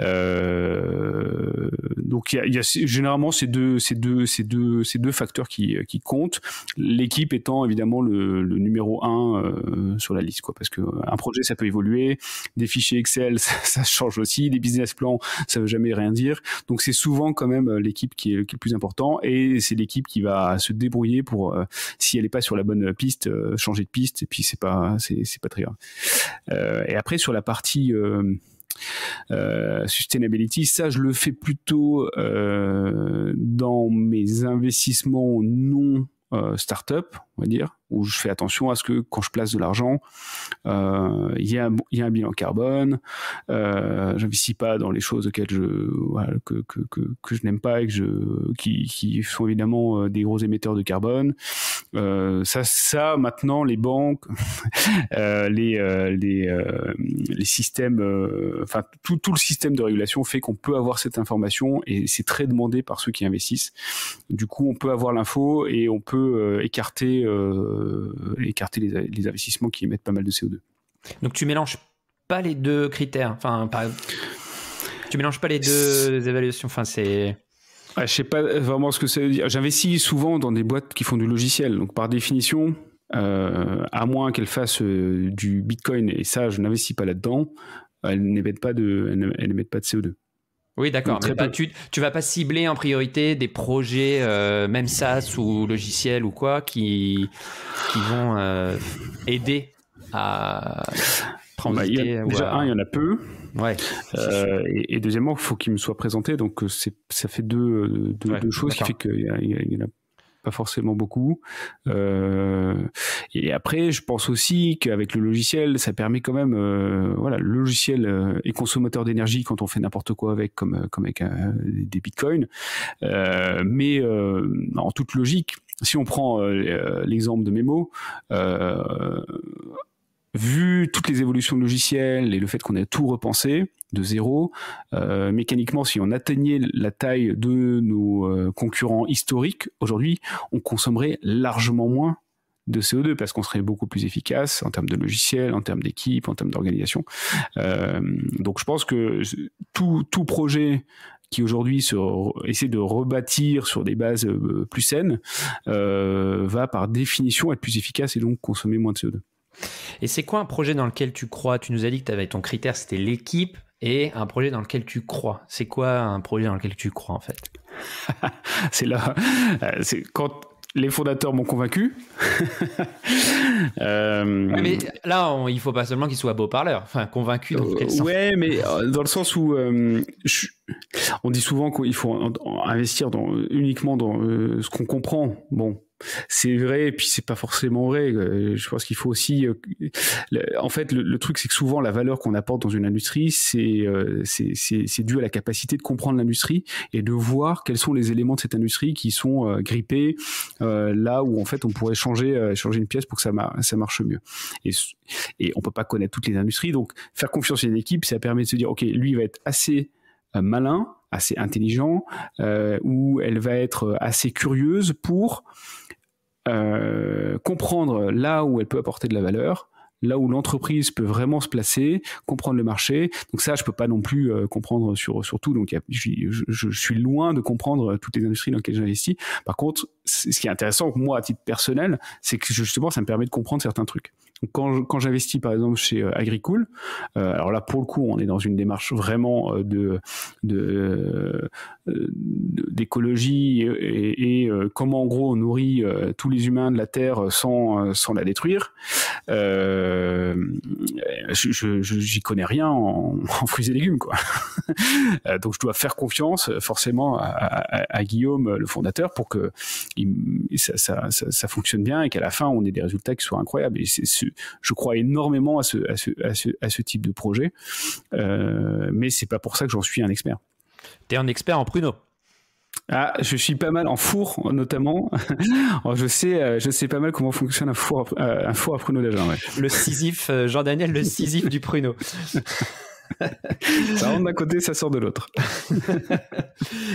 Speaker 1: Euh, donc il y a, y a, généralement ces deux, ces deux, ces deux, ces deux facteurs qui, qui comptent. L'équipe étant évidemment le, numéro un euh, sur la liste, quoi, parce que euh, un projet ça peut évoluer, des fichiers Excel ça, change aussi, des business plans ça veut jamais rien dire. Donc c'est souvent quand même euh, l'équipe qui est, le plus important et c'est l'équipe qui va se débrouiller pour si elle n'est pas sur la bonne piste changer de piste et puis c'est pas c'est c'est pas très grave. Euh, et après, sur la partie euh, euh, sustainability, ça je le fais plutôt dans mes investissements non euh, start-up, on va dire où je fais attention à ce que quand je place de l'argent, euh, il y, a, y, a un bilan carbone, euh, j'investis pas dans les choses auxquelles je voilà, que, que, que, que, je n'aime pas et que je qui, qui sont évidemment euh, des gros émetteurs de carbone. Euh, ça, ça maintenant les banques, euh, les euh, les, les systèmes, enfin tout, tout le système de régulation fait qu'on peut avoir cette information et c'est très demandé par ceux qui investissent. Du coup, on peut avoir l'info et on peut écarter euh, écarter les, investissements qui émettent pas mal de CO2.
Speaker 2: Donc tu mélanges pas les deux critères. Enfin, par... tu mélanges pas les deux évaluations. Enfin, c'est. Ah, je sais pas vraiment ce que ça veut dire. J'investis souvent
Speaker 1: dans des boîtes qui font du logiciel. Donc, par définition, euh, à moins qu'elles fassent euh, du Bitcoin, et ça, je n'investis pas là-dedans, elles n'émettent pas de, elles pas de CO2.
Speaker 2: Oui, d'accord. Mais tu, tu vas pas cibler en priorité des projets, euh, même SaaS ou logiciels ou quoi, qui, qui vont euh, aider à prendre bah, il y il y en a peu. Ouais. Euh, et, deuxièmement, il
Speaker 1: faut qu'il me soit présenté. Donc, ça fait deux, deux, choses qui fait qu'il y, a forcément beaucoup. Euh, et après, je pense aussi qu'avec le logiciel, ça permet quand même, euh, voilà, le logiciel euh, est consommateur d'énergie quand on fait n'importe quoi avec, comme, comme avec des bitcoins. mais en toute logique, si on prend l'exemple de Memo, vu toutes les évolutions logicielles et le fait qu'on a tout repensé de zéro, euh, mécaniquement, si on atteignait la taille de nos euh, concurrents historiques, aujourd'hui, on consommerait largement moins de CO2 parce qu'on serait beaucoup plus efficace en termes de logiciels, en termes d'équipe, en termes d'organisation. Euh, donc je pense que tout, projet qui aujourd'hui essaie de rebâtir sur des bases plus saines va par définition être plus efficace et donc
Speaker 2: consommer moins de CO2. Et c'est quoi un projet dans lequel tu crois Tu nous as dit que ton critère, c'était l'équipe et un projet dans lequel tu crois. C'est quoi un projet dans lequel tu crois en fait C'est là, euh, c'est quand
Speaker 1: les fondateurs m'ont convaincu.
Speaker 2: Euh, mais là, il il faut pas seulement qu'ils soient beaux parleurs, enfin convaincus. Dans quel sens
Speaker 1: ouais, mais euh, dans le sens où on dit souvent qu'il faut investir uniquement dans ce qu'on comprend. Bon, c'est vrai, et puis c'est pas forcément vrai. Euh, je pense qu'il faut aussi. Euh, en fait, le, truc, c'est que souvent la valeur qu'on apporte dans une industrie, euh, c'est c'est dû à la capacité de comprendre l'industrie et de voir quels sont les éléments de cette industrie qui sont grippés là où en fait on pourrait changer changer une pièce pour que ça ça marche mieux. Et et on peut pas connaître toutes les industries, donc faire confiance à une équipe, ça permet de se dire ok, lui il va être assez malin assez intelligent, ou elle va être assez curieuse pour euh, comprendre là où elle peut apporter de la valeur, là où l'entreprise peut vraiment se placer, comprendre le marché. Donc ça, je peux pas non plus euh, comprendre sur, tout. Donc je, suis loin de comprendre toutes les industries dans lesquelles j'investis. Par contre, ce qui est intéressant pour moi à titre personnel, c'est que justement, ça me permet de comprendre certains trucs. Donc quand, j'investis par exemple chez euh, Agricool, alors là pour le coup, on est dans une démarche vraiment de, de euh, d'écologie et, euh, comment en gros on nourrit euh, tous les humains de la Terre sans, sans la détruire. je j'y connais rien en, en, fruits et légumes quoi. Donc je dois faire confiance forcément à, Guillaume le fondateur pour que il, ça, ça, fonctionne bien et qu'à la fin on ait des résultats qui soient incroyables. Et je crois énormément à ce, à ce, à ce type de projet, euh, mais c'est pas pour ça que j'en suis un expert. Tu un expert en pruneaux. Ah, je suis pas mal en four notamment. Oh, je sais, euh, je sais pas mal comment fonctionne un four, à, euh, un four à pruneaux déjà.
Speaker 2: Le Sisyphe, euh, Jean Daniel, le Sisyphe du pruneau. ça rentre
Speaker 1: d'un côté, ça sort de l'autre.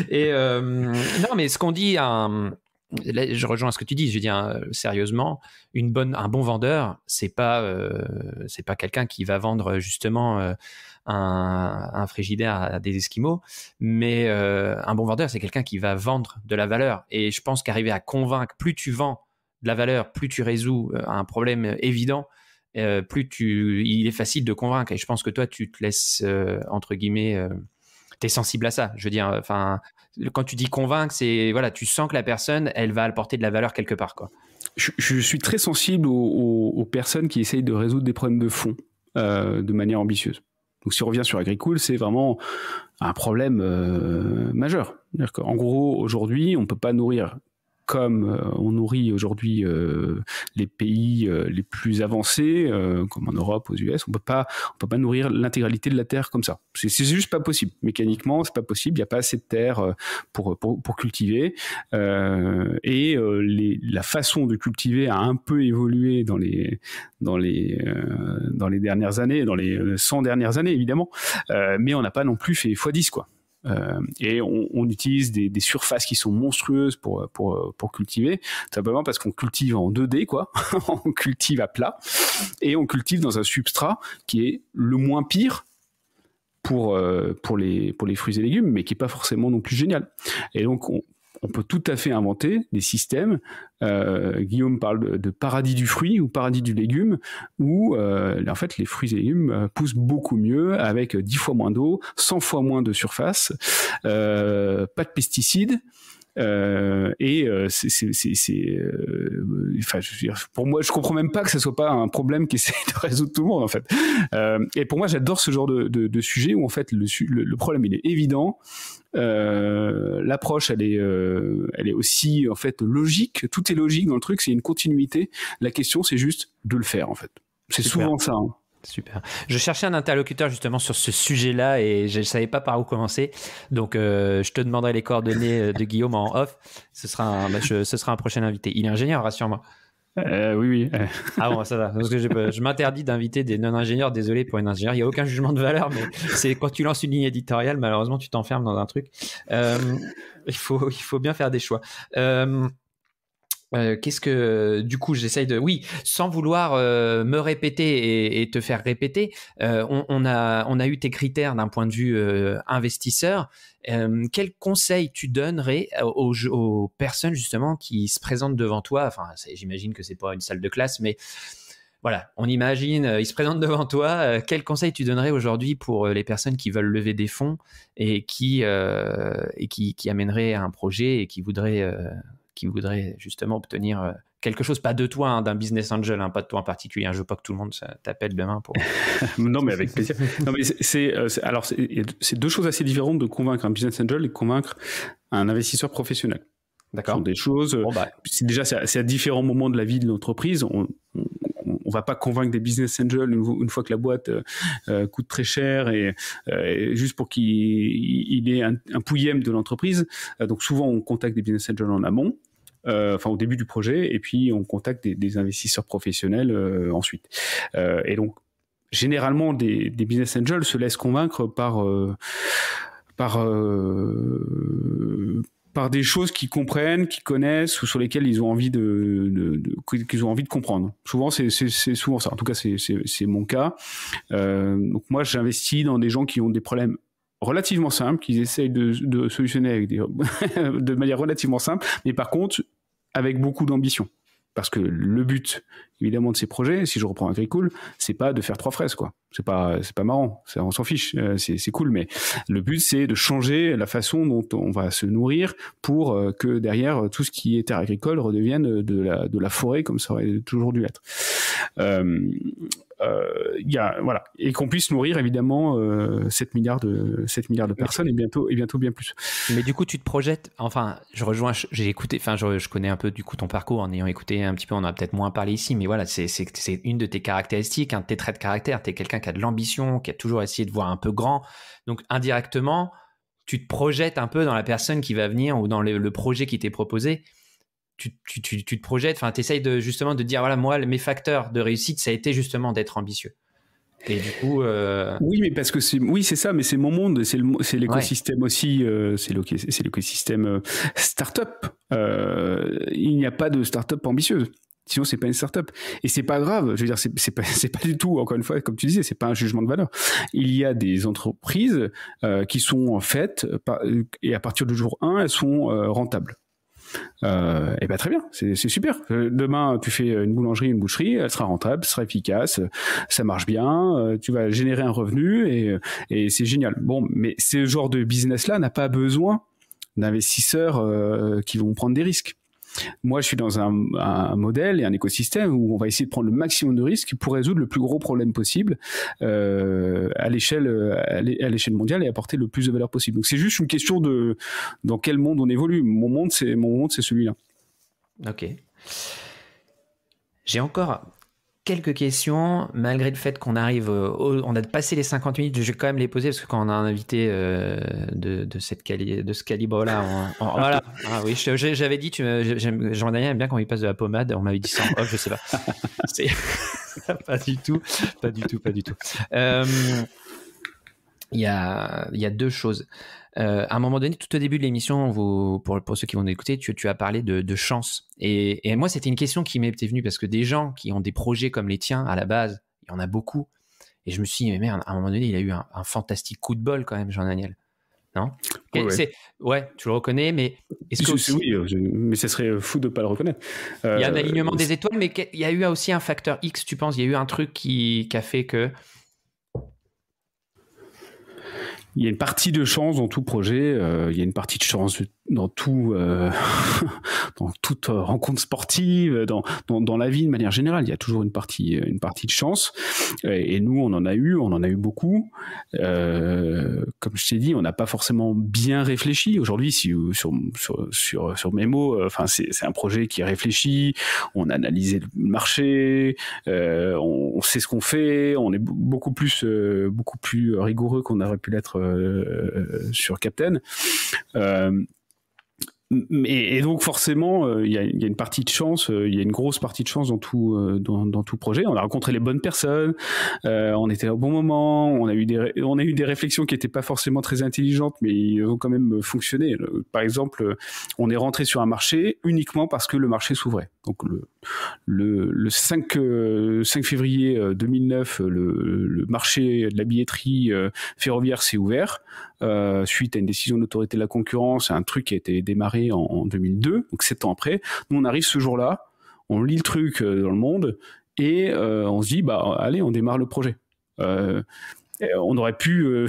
Speaker 2: Et non, mais ce qu'on dit, je rejoins ce que tu dis. Je dis hein, sérieusement, une bonne, un bon vendeur, c'est pas, pas quelqu'un qui va vendre justement un, frigidaire à des Esquimaux, mais euh, un bon vendeur, c'est quelqu'un qui va vendre de la valeur. Et je pense qu'arriver à convaincre, plus tu vends de la valeur, plus tu résous euh, un problème évident, euh, plus tu, il est facile de convaincre. Et je pense que toi, tu te laisses, entre guillemets, tu es sensible à ça. Je veux dire, enfin, quand tu dis convaincre, c'est, voilà, tu sens que la personne, elle va apporter de la valeur quelque part, quoi.
Speaker 1: Je, suis très sensible aux, personnes qui essayent de résoudre des problèmes de fond de manière ambitieuse. Donc si on revient sur Agricool, c'est vraiment un problème euh, majeur. En gros, aujourd'hui, on ne peut pas nourrir comme euh, on nourrit aujourd'hui euh, les pays les plus avancés, comme en Europe, aux US, on ne peut pas nourrir l'intégralité de la terre comme ça. C'est juste pas possible. Mécaniquement, c'est pas possible. Il n'y a pas assez de terre pour pour, cultiver. et la façon de cultiver a un peu évolué dans les, dans les, euh, dans les dernières années, dans les 100 euh, dernières années évidemment, euh, mais on n'a pas non plus fait x10 quoi. et on, utilise des, surfaces qui sont monstrueuses pour, pour, pour cultiver, simplement parce qu'on cultive en 2D, quoi. on cultive à plat, et on cultive dans un substrat qui est le moins pire pour, pour, les, pour les fruits et légumes, mais qui n'est pas forcément non plus génial. Et donc, on, on peut tout à fait inventer des systèmes. Euh, Guillaume parle de, paradis du fruit ou paradis du légume, où euh, en fait les fruits et légumes euh, poussent beaucoup mieux avec 10 fois moins d'eau, 100 fois moins de surface, pas de pesticides. et c'est, je pour moi, je comprends même pas que ne soit pas un problème essaie de résoudre tout le monde en fait. et pour moi, j'adore ce genre de, sujet où en fait le, le problème il est évident, euh, l'approche, elle est, euh, elle est aussi en fait logique. Tout est logique dans le truc. C'est une continuité. La question, c'est juste de le faire en fait. C'est souvent ça. Hein.
Speaker 2: Super. Je cherchais un interlocuteur justement sur ce sujet-là et je ne savais pas par où commencer. Donc, euh, je te demanderai les coordonnées de Guillaume en off. Ce sera un, bah, ce sera un prochain invité. Il est ingénieur, rassure-moi. Euh, oui, oui. ah bon, ça va. que je, m'interdis d'inviter des non-ingénieurs. Désolé pour une ingénieur. Il n'y a aucun jugement de valeur, mais c'est quand tu lances une ligne éditoriale, malheureusement, tu t'enfermes dans un truc. Euh, il, faut, il faut bien faire des choix. Euh, euh, qu'est-ce que euh, du coup j'essaye de oui sans vouloir euh, me répéter et, te faire répéter on, a on a eu tes critères d'un point de vue investisseur quel conseil tu donnerais aux, personnes justement qui se présentent devant toi enfin j'imagine que c'est pas une salle de classe mais voilà, on imagine, ils se présentent devant toi. quel conseil tu donnerais aujourd'hui pour les personnes qui veulent lever des fonds et qui, et qui, amèneraient un projet et qui voudraient qui voudraient justement obtenir euh, quelque chose, pas de toi, hein, d'un business angel, hein, pas de toi en particulier. je hein. je veux pas que tout le monde t'appelle demain pour.
Speaker 1: non, mais avec plaisir. Non, mais c'est euh, alors c'est deux choses assez différentes de convaincre un business angel et convaincre un investisseur professionnel. D'accord. Des choses. Bah. Déjà, c'est à, différents moments de la vie de l'entreprise. on, on va pas convaincre des business angels une, fois que la boîte euh, euh, coûte très cher et, euh, juste pour qu'il ait un, un de l'entreprise. donc souvent, on contacte des business angels en amont. enfin au début du projet, et puis on contacte des, investisseurs professionnels ensuite. et donc, généralement, des, business angels se laissent convaincre par par par des choses qu'ils comprennent, qu'ils connaissent ou sur lesquelles ils ont envie de, de, qu'ils ont envie de comprendre. Souvent, c'est souvent ça. En tout cas, c'est mon cas. Euh, donc moi, j'investis dans des gens qui ont des problèmes relativement simples, qu'ils essayent de, de, solutionner avec des, de manière relativement simple, mais par contre avec beaucoup d'ambition. Parce que le but évidemment de ces projets. Si je reprends Agricool, c'est pas de faire trois fraises quoi. C'est pas c'est pas marrant. on s'en fiche. Euh, c'est cool, mais le but c'est de changer la façon dont on va se nourrir pour euh, que derrière euh, tout ce qui est terre agricole redevienne de la de la forêt comme ça aurait toujours dû être. Euh, y a, voilà, et qu'on puisse nourrir évidemment 7 milliards de 7 milliards de personnes et bientôt et bientôt bien plus. Mais du coup, tu te projettes.
Speaker 2: Enfin, je rejoins. J'ai écouté. Enfin, je, connais un peu du coup ton parcours en ayant écouté un petit peu. On a peut-être moins parlé ici, mais voilà, c'est une de tes caractéristiques, un de tes traits de caractère. Tu es quelqu'un qui a de l'ambition, qui a toujours essayé de voir un peu grand. Donc, indirectement, tu te projettes un peu dans la personne qui va venir ou dans le, projet qui t'est proposé. Tu, te projettes, enfin, tu essayes de, justement de dire voilà, moi, mes facteurs de réussite, ça a été justement d'être ambitieux. Et du coup, euh,
Speaker 1: oui, mais parce que c'est oui, ça, mais c'est mon monde, c'est l'écosystème aussi, euh, c'est l'écosystème euh, startup. il n'y a pas de startup ambitieuse. Sinon, c'est pas une startup. Et c'est pas grave. Je veux dire, c'est pas, pas du tout, encore une fois, comme tu disais, c'est pas un jugement de valeur. Il y a des entreprises euh, qui sont faites euh, euh, et à partir du jour 1, elles sont euh, rentables. Euh, et ben très bien, c'est super. Demain, tu fais une boulangerie, une boucherie, elle sera rentable, sera efficace, ça marche bien, tu vas générer un revenu et, et c'est génial. Bon, mais ce genre de business-là n'a pas besoin d'investisseurs qui vont prendre des risques. Moi, je suis dans un, modèle et un écosystème où on va essayer de prendre le maximum de risques pour résoudre le plus gros problème possible euh, à l'échelle euh, à l'échelle mondiale et apporter le plus de valeur possible. Donc, c'est juste une question de dans quel monde on évolue. Mon monde, c'est mon monde, c'est celui-là. Ok.
Speaker 2: J'ai encore quelques questions, malgré le fait qu'on arrive, euh, on a passé les 50 minutes, je vais quand même les poser parce que quand on a un invité euh, de, cette de ce calibre-là, voilà. Ah oui, j'avais dit, Jean-Daniel aime bien quand il passe de la pommade, on m'avait dit ça en je sais pas. pas du tout, pas du tout, pas du tout. Euh, il y, a, y, a, deux choses. Euh, à un moment donné, tout au début de l'émission, pour, pour, ceux qui vont écouter, tu, as parlé de, chance. Et, moi, c'était une question qui m'était venue parce que des gens qui ont des projets comme les tiens à la base, il y en a beaucoup. Et je me suis dit, mais merde, à un moment donné, il a eu un, fantastique coup de bol quand même, Jean-Daniel. Non ouais, tu le reconnais, mais
Speaker 1: ce Oui, euh, mais ce serait fou de ne pas le reconnaître. Il y a un euh, alignement des
Speaker 2: étoiles, mais il y a eu aussi un facteur X, tu penses Il y a eu un truc qui a fait que
Speaker 1: il y a une partie de chance dans tout projet, euh, il y a une partie de chance dans tout euh, dans toute euh, rencontre sportive dans, dans, dans la vie de manière générale il y a toujours une partie euh, une partie de chance et, nous on en a eu on en a eu beaucoup euh, comme je t'ai dit on n'a pas forcément bien réfléchi aujourd'hui si, sur, sur sur sur mes mots enfin c'est c'est un projet qui réfléchit on a analysé le marché on, sait ce qu'on fait on est beaucoup plus beaucoup plus rigoureux qu'on aurait pu l'être sur Captain euh, et, donc forcément, euh, il y, a une partie de chance, euh, il y a une grosse partie de chance dans tout, euh, dans, tout projet. On a rencontré les bonnes personnes, on était au bon moment, on a eu des, on a eu des réflexions qui n'étaient pas forcément très intelligentes, mais ils ont quand même fonctionné. Par exemple, on est rentré sur un marché uniquement parce que le marché s'ouvrait le, le 5, euh, février 2009, euh, euh, le, marché de la billetterie ferroviaire s'est ouvert suite à une décision de l'autorité de la concurrence, un truc qui a été démarré en, 2002, donc 7 ans après. Nous, on arrive ce jour-là, on lit le truc dans le monde et on se dit, bah, allez, on démarre le projet. Euh, on aurait pu euh,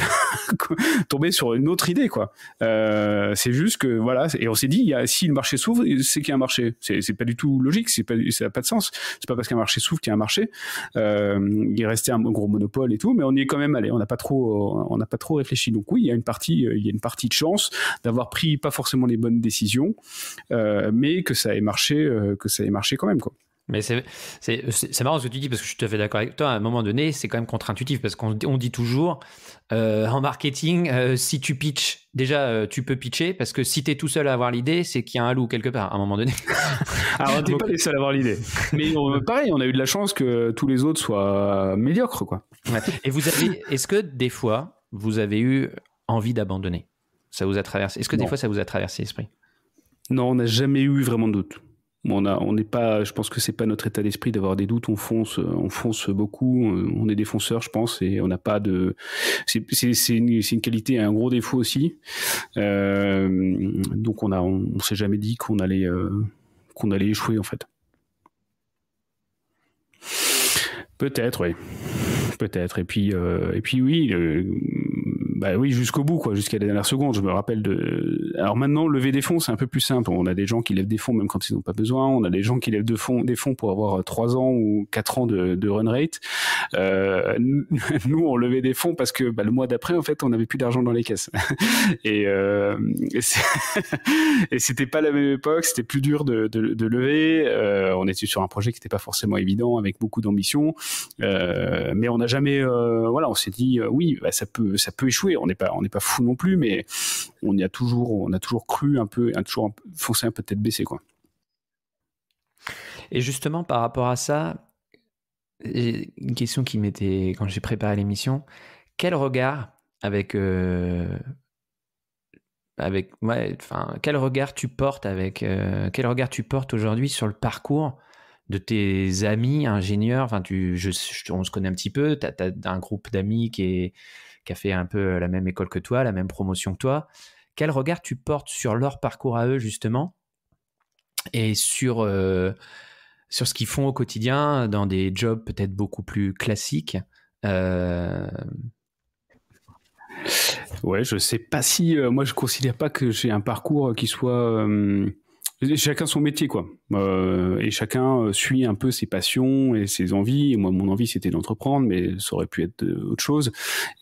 Speaker 1: tomber sur une autre idée quoi. Euh, c'est juste que voilà et on s'est dit y si le marché s'ouvre c'est qu'il y a un marché. C'est pas du tout logique, c'est pas ça n'a pas de sens. C'est pas parce qu'un marché s'ouvre qu'il y a un marché. il restait un gros monopole et tout, mais on y est quand même allé. On n'a pas trop on n'a pas trop réfléchi. Donc oui il y a une partie il y a une partie de chance d'avoir pris pas forcément les bonnes décisions, mais que ça ait marché que ça ait marché quand même quoi.
Speaker 2: Mais c'est marrant ce que tu dis parce que je suis tout à fait d'accord avec toi. À un moment donné, c'est quand même contre-intuitif parce qu'on on dit toujours euh, en marketing, euh, si tu pitches, déjà euh, tu peux pitcher parce que si tu es tout seul à avoir l'idée, c'est qu'il y a un loup quelque part à un moment donné. Alors,
Speaker 1: ah, tu pas les seuls à avoir l'idée. Mais pareil, on a eu de la chance que tous les autres soient médiocres. Quoi.
Speaker 2: Et vous avez, est-ce que des fois, vous avez eu envie d'abandonner Ça vous a traversé Est-ce que des fois, ça vous a traversé l'esprit
Speaker 1: Non, on n'a jamais eu vraiment de doute on n'est pas, je pense que c'est pas notre état d'esprit d'avoir des doutes. On fonce, on fonce beaucoup. Euh, on est des je pense, et on n'a pas de. C'est une, qualité et un gros défaut aussi. Euh, donc on a, on, s'est jamais dit qu'on allait, euh, qu'on allait échouer en fait. Peut-être, oui. Peut-être. Et puis, et puis oui bah oui, jusqu'au bout, quoi, jusqu'à la dernière seconde. Je me rappelle de. Alors maintenant, lever des fonds, c'est un peu plus simple. On a des gens qui lèvent des fonds même quand ils n'ont pas besoin. On a des gens qui lèvent de fonds, des fonds pour avoir 3 euh, ans ou 4 ans de, run rate. Euh, nous, on levait des fonds parce que bah, le mois d'après, en fait, on n'avait plus d'argent dans les caisses. et, euh, et c'était pas la même époque. C'était plus dur de, lever. Euh, on était sur un projet qui n'était pas forcément évident, avec beaucoup d'ambition. mais on n'a jamais. voilà, on s'est dit, oui, bah, ça peut, ça peut échouer on n'est pas, on n'est pas fou non plus, mais on y a toujours, on a toujours cru un peu, a toujours un foncé un peu tête baissée, quoi.
Speaker 2: Et justement, par rapport à ça, une question qui m'était, quand j'ai préparé l'émission, quel regard avec, euh, avec, ouais, enfin, quel regard tu portes avec, euh, quel regard tu portes aujourd'hui sur le parcours de tes amis ingénieurs Enfin, tu, on se connaît un petit peu. tu as un groupe d'amis qui est qui a fait un peu euh, la même école que toi, la même promotion que toi. Quel regard tu portes sur leur parcours à eux, justement, et sur, euh, sur ce qu'ils font au quotidien dans des jobs peut-être beaucoup plus classiques euh... Ouais, je sais pas si. Euh, moi, je
Speaker 1: considère pas que j'ai un parcours qui soit chacun son métier quoi euh, et chacun euh, suit un peu ses passions et ses envies moi mon envie c'était d'entreprendre mais ça aurait pu être euh, autre chose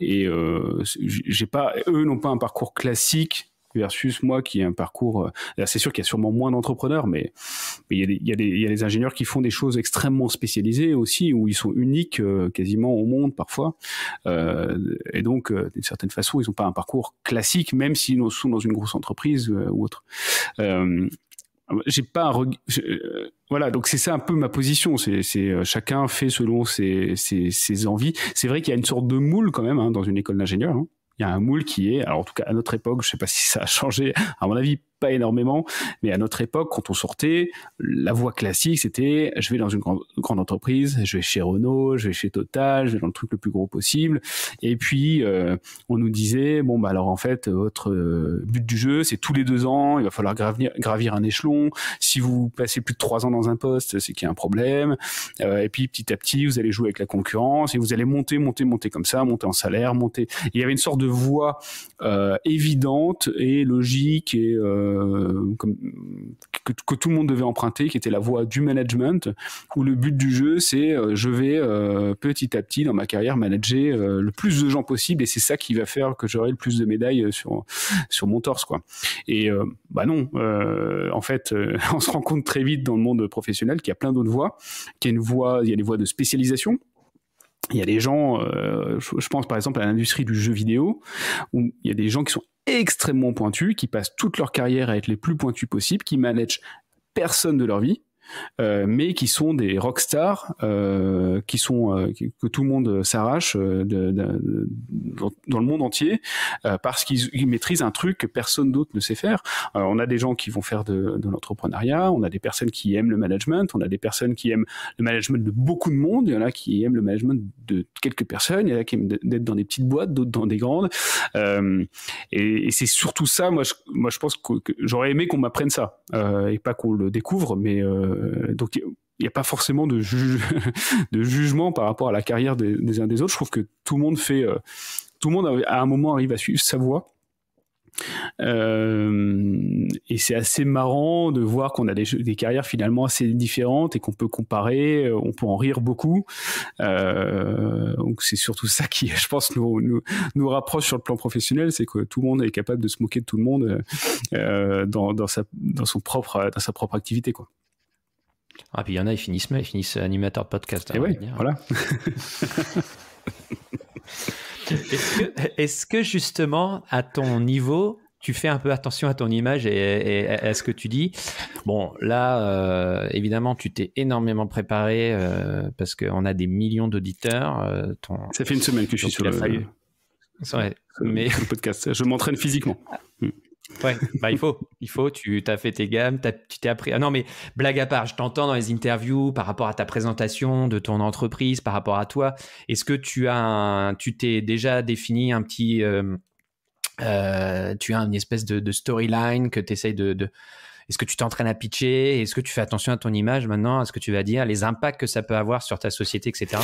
Speaker 1: et euh, j'ai pas eux n'ont pas un parcours classique versus moi qui ai un parcours euh, c'est sûr qu'il y a sûrement moins d'entrepreneurs mais il y, a des, ingénieurs qui font des choses extrêmement spécialisées aussi où ils sont uniques quasiment au monde parfois euh, et donc d'une certaine façon ils n'ont pas un parcours classique même s'ils sont dans une grosse entreprise ou autre ah, bah, j'ai pas euh, voilà donc c'est ça un peu ma position c'est euh, chacun fait selon ses, ses, envies c'est vrai qu'il y a une sorte de moule quand même hein, dans une école d'ingénieur hein. il y a un moule qui est alors en tout cas à notre époque je sais pas si ça a changé à mon avis pas énormément, mais à notre époque, quand on sortait, la voie classique, c'était je vais dans une grande, grande, entreprise, je vais chez Renault, je vais chez Total, je vais dans le truc le plus gros possible. Et puis, euh, on nous disait, bon, bah alors en fait, votre euh, but du jeu, c'est tous les deux ans, il va falloir gravir, gravir un échelon. Si vous passez plus de trois ans dans un poste, c'est qu'il y a un problème. Euh, et puis, petit à petit, vous allez jouer avec la concurrence et vous allez monter, monter, monter comme ça, monter en salaire, monter. il y avait une sorte de voie évidente et logique et euh, euh, comme, que, tout le monde devait emprunter, qui était la voie du management, où le but du jeu, c'est euh, je vais euh, petit à petit dans ma carrière manager le plus de gens possible, et c'est ça qui va faire que j'aurai le plus de médailles sur, sur mon torse. Quoi. Et bah non, en fait, on se rend compte très vite dans le monde professionnel qu'il y a plein d'autres voies, qu'il y a une voie, il y a des voies de spécialisation. Il y a des gens, je pense par exemple à l'industrie du jeu vidéo, où il y a des gens qui sont extrêmement pointus, qui passent toute leur carrière à être les plus pointus possibles, qui managent personne de leur vie, euh, mais qui sont des rockstars euh, qui sont euh, que tout le monde s'arrache euh, dans le monde entier parce qu'ils maîtrisent un truc que personne d'autre ne sait faire. on a des gens qui vont faire de, de l'entrepreneuriat, on a des personnes qui aiment le management, on a des personnes qui aiment le management de beaucoup de monde, il y en a qui aiment le management de quelques personnes, il y en a qui aiment d'être dans des petites boîtes, d'autres dans des grandes. et, et c'est surtout ça, moi je, moi, je pense que, j'aurais aimé qu'on m'apprenne ça et pas qu'on le découvre, mais euh, euh, donc il n'y a pas forcément de, de jugement par rapport à la carrière des, uns des autres. Je trouve que tout le monde fait, euh, tout le monde à un moment arrive à suivre sa voie. Euh, et c'est assez marrant de voir qu'on a des, carrières finalement assez différentes et qu'on peut comparer, on peut en rire beaucoup. donc c'est surtout ça qui, je pense, nous, nous, rapproche sur le plan professionnel, c'est que tout le monde est capable de se moquer de tout le monde dans, dans, sa, dans, son propre, dans sa propre activité. Quoi.
Speaker 2: Ah, puis il y en a, ils finissent, ils finissent animateur de podcast. Et hein, eh voilà. Est-ce que, justement, à ton niveau, tu fais un peu attention à ton image et, est à ce que tu dis Bon, là, euh, évidemment, tu t'es énormément préparé euh, parce qu'on a des millions d'auditeurs. Euh, Ça fait une semaine que je suis sur le, mais... podcast. Je m'entraîne physiquement. Mm. Ouais, bah il faut, il faut. Tu as fait tes gammes, tu t'es appris. Ah non, mais blague à part, je t'entends dans les interviews par rapport à ta présentation de ton entreprise, par rapport à toi. Est-ce que tu as, tu t'es déjà défini un petit, euh, euh, tu as une espèce de, storyline que tu essayes de, Est-ce que tu t'entraînes à pitcher Est-ce que tu fais attention à ton image maintenant À ce que tu vas dire Les impacts que ça peut avoir sur ta société, etc.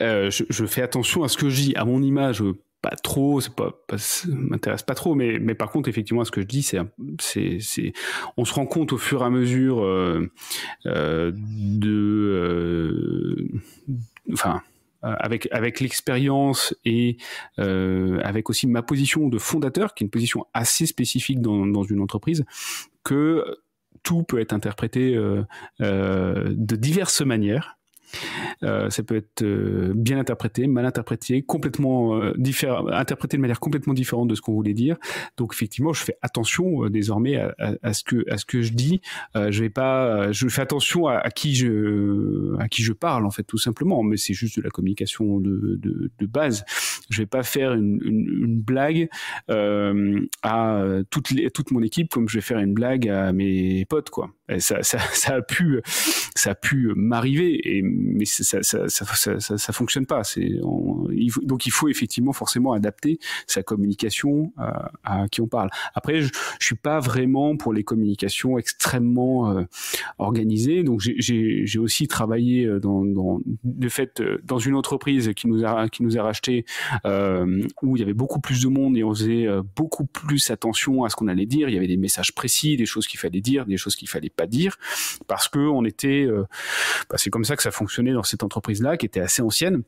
Speaker 2: Euh, je, je, fais
Speaker 1: attention à ce que je dis, à mon image, pas trop, c'est pas, m'intéresse pas trop, mais, mais par contre, effectivement, ce que je dis, c'est, c'est, on se rend compte au fur et à mesure euh, euh, de, euh, enfin, avec avec l'expérience et avec aussi ma position de fondateur, qui est une position assez spécifique dans, dans une entreprise, que tout peut être interprété de diverses manières euh, ça peut être euh, bien interprété, mal interprété, complètement euh, différent, interprété de manière complètement différente de ce qu'on voulait dire. Donc effectivement, je fais attention désormais à, à, ce que à ce que je dis. je vais pas, je fais attention à, qui je à qui je parle en fait tout simplement. Mais c'est juste de la communication de, de, de base. Je vais pas faire une, une, une blague à toute les, toute mon équipe comme je vais faire une blague à mes potes quoi. ça, ça, ça a pu ça a pu m'arriver et mais ça, ça, ça, ça, fonctionne pas. C'est donc il faut effectivement forcément adapter sa communication à qui on parle. Après, je, suis pas vraiment pour les communications extrêmement euh, organisées. Donc j'ai aussi travaillé euh, dans, dans, de fait euh, dans une entreprise qui nous a qui nous a racheté où il y avait beaucoup plus de monde et on faisait beaucoup plus attention à ce qu'on allait dire. Il y avait des messages précis, des choses qu'il fallait dire, des choses qu'il fallait pas dire, parce que on était. bah c'est comme ça que ça fonctionne dans cette entreprise-là, qui était assez ancienne.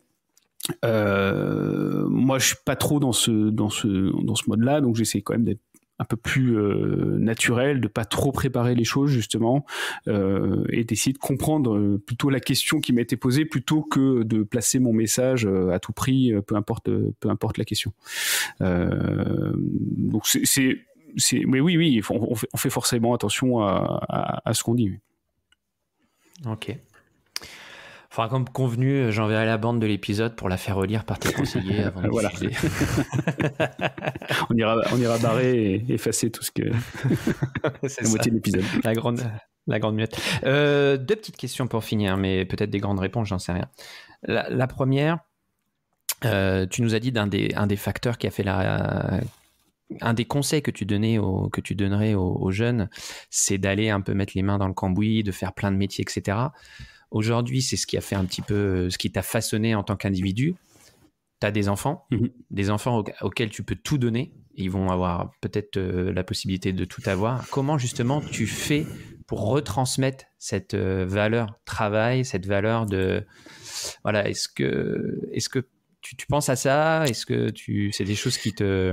Speaker 1: Euh, moi, je suis pas trop dans ce dans ce dans ce mode-là, donc j'essaie quand même d'être un peu plus euh, naturel, de pas trop préparer les choses justement, euh, et d'essayer de comprendre plutôt la question qui m'a été posée plutôt que de placer mon message à tout prix, peu importe peu importe la question. donc c'est mais oui oui, on, fait, forcément attention à, à, à ce qu'on dit.
Speaker 2: Ok. Enfin, comme convenu, euh, j'enverrai la bande de l'épisode pour la faire relire par tes conseillers avant de on ira, on ira barrer et
Speaker 1: effacer tout ce que la moitié de l'épisode. La
Speaker 2: grande, la grande muette. Euh, deux petites questions pour finir, mais peut-être des grandes réponses, j'en sais rien. La, première, euh, tu nous as dit d'un des, un des facteurs qui a fait la un des conseils que tu donnais au, que tu donnerais aux jeunes, c'est d'aller un peu mettre les mains dans le cambouis, de faire plein de métiers, etc. Aujourd'hui, c'est ce qui a fait un petit peu euh, ce qui t'a façonné en tant qu'individu. Tu as des enfants, mhm. des enfants auxquels tu peux tout donner. Ils vont avoir peut-être euh, la possibilité de tout avoir. Comment justement tu fais pour retransmettre cette euh, valeur travail, cette valeur de voilà, est-ce que est-ce que tu, penses à ça Est-ce que tu c'est des choses qui te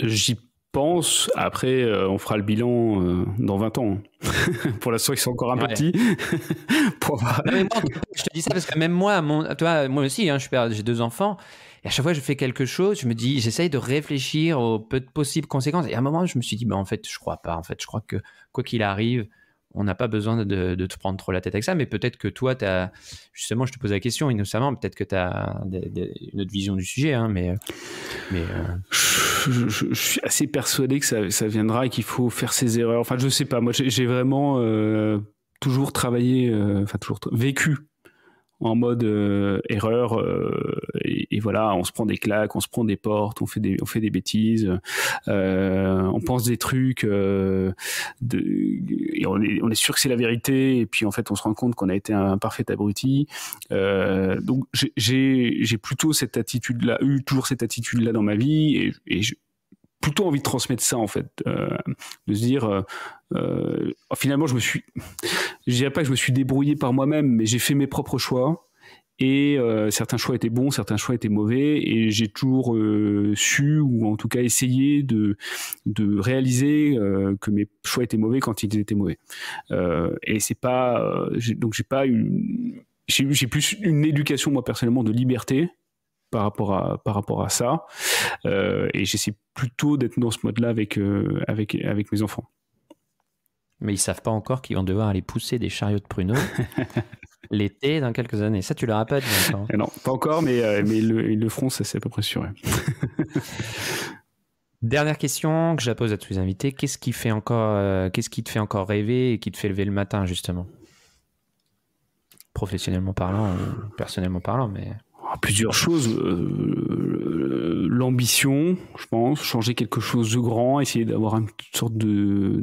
Speaker 2: j'y
Speaker 1: après, euh, on fera le bilan euh, dans 20 ans. Hein. pour la soirée, ils sont encore un petit. je
Speaker 2: te dis ça parce que même moi, toi, moi aussi, hein, j'ai deux enfants. Et à chaque fois que je fais quelque chose, je me dis, j'essaye de réfléchir aux peu de possibles conséquences. Et à un moment, je me suis dit, bah, en fait, je crois pas. En fait, je crois que quoi qu'il arrive, on n'a pas besoin de, de, te prendre trop la tête avec ça, mais peut-être que toi, as, justement, je te pose la question innocemment, peut-être que tu as une autre vision du sujet, hein, mais. Euh. je, suis assez
Speaker 1: persuadé que ça, ça viendra et qu'il faut faire ses erreurs. Enfin, je sais pas, moi j'ai vraiment euh, toujours travaillé, euh, enfin, toujours vécu en mode euh, erreur euh, et, voilà on se prend des claques on se prend des portes on fait des on fait des bêtises euh, on pense des trucs euh, de, et on est, on est sûr que c'est la vérité et puis en fait on se rend compte qu'on a été un, parfait abruti donc j'ai j'ai plutôt cette attitude là eu toujours cette attitude là dans ma vie et, et j'ai plutôt envie de transmettre ça en fait de se dire euh, finalement, je me suis, je dirais pas que je me suis débrouillé par moi-même, mais j'ai fait mes propres choix. Et euh, certains choix étaient bons, certains choix étaient mauvais, et j'ai toujours euh, su ou en tout cas essayé de, de réaliser euh, que mes choix étaient mauvais quand ils étaient mauvais. Euh, et c'est pas donc j'ai pas eu j'ai plus une éducation moi personnellement de liberté par rapport à par rapport à ça, et j'essaie plutôt d'être dans ce mode-là
Speaker 2: avec avec avec mes enfants mais ils savent pas encore qu'ils vont devoir aller pousser des chariots de pruneaux l'été dans quelques années. Ça, tu l'auras pas dit encore. Non, pas encore, mais, euh,
Speaker 1: mais ils, le, le feront, c'est à peu près sûr.
Speaker 2: Dernière question que je pose à tous les invités. Qu'est-ce qui, fait encore, euh, qu'est-ce qui te fait encore rêver et qui te fait lever le matin, justement Professionnellement parlant, personnellement parlant, mais...
Speaker 1: Ah, plusieurs choses. Euh, l'ambition, je pense, changer quelque chose de grand, essayer d'avoir une sorte de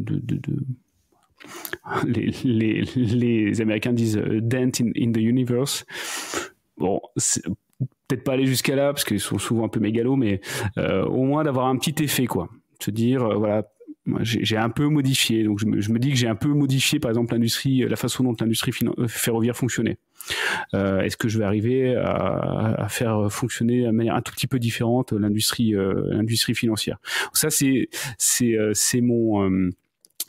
Speaker 1: les, Américains disent euh, dent in, the universe. Bon, peut-être pas aller jusqu'à là parce qu'ils sont souvent un peu mégalos, mais euh, au moins d'avoir un petit effet, quoi. Se dire, euh, voilà, j'ai un peu modifié. Donc je me, dis que j'ai un peu modifié, par exemple, l'industrie, la façon dont l'industrie ferroviaire fonctionnait. Est-ce que je vais arriver à, faire fonctionner de manière un tout petit peu différente l'industrie, financière Ça, c'est c'est mon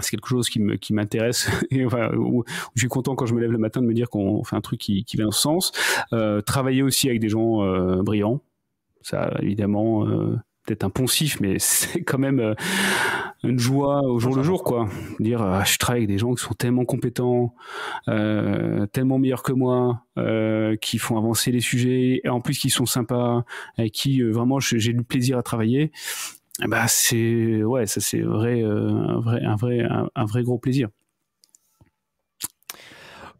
Speaker 1: c'est quelque chose qui me m'intéresse et où, je suis content quand je me lève le matin de me dire qu'on fait un truc qui, qui va dans sens euh, travailler aussi avec des gens euh, brillants ça évidemment euh, peut-être un poncif mais c'est quand même euh, une joie au jour le jour quoi dire je travaille avec des gens qui sont tellement compétents tellement meilleurs que moi qui font avancer les sujets et en plus qui sont sympas avec qui vraiment j'ai du plaisir à travailler eh ben, c'est ouais, ça c'est vrai, euh, un vrai, un vrai, un, vrai gros plaisir.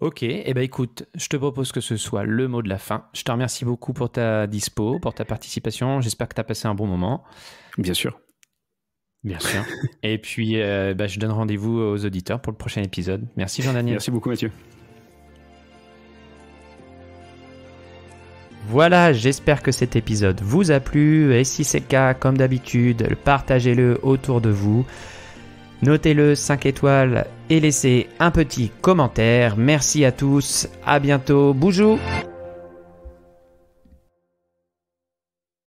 Speaker 2: Ok, et eh ben écoute, je te propose que ce soit le mot de la fin. Je te remercie beaucoup pour ta dispo, pour ta participation. J'espère que tu as passé un bon moment. Bien sûr. Bien sûr. et puis, euh, bah, je donne rendez-vous aux auditeurs pour le prochain épisode. Merci Jean-Daniel. Merci beaucoup, Mathieu. Voilà, j'espère que cet épisode vous a plu et si c'est le cas, comme d'habitude, partagez-le autour de vous. Notez-le 5 étoiles et laissez un petit commentaire. Merci à tous, à bientôt, bonjour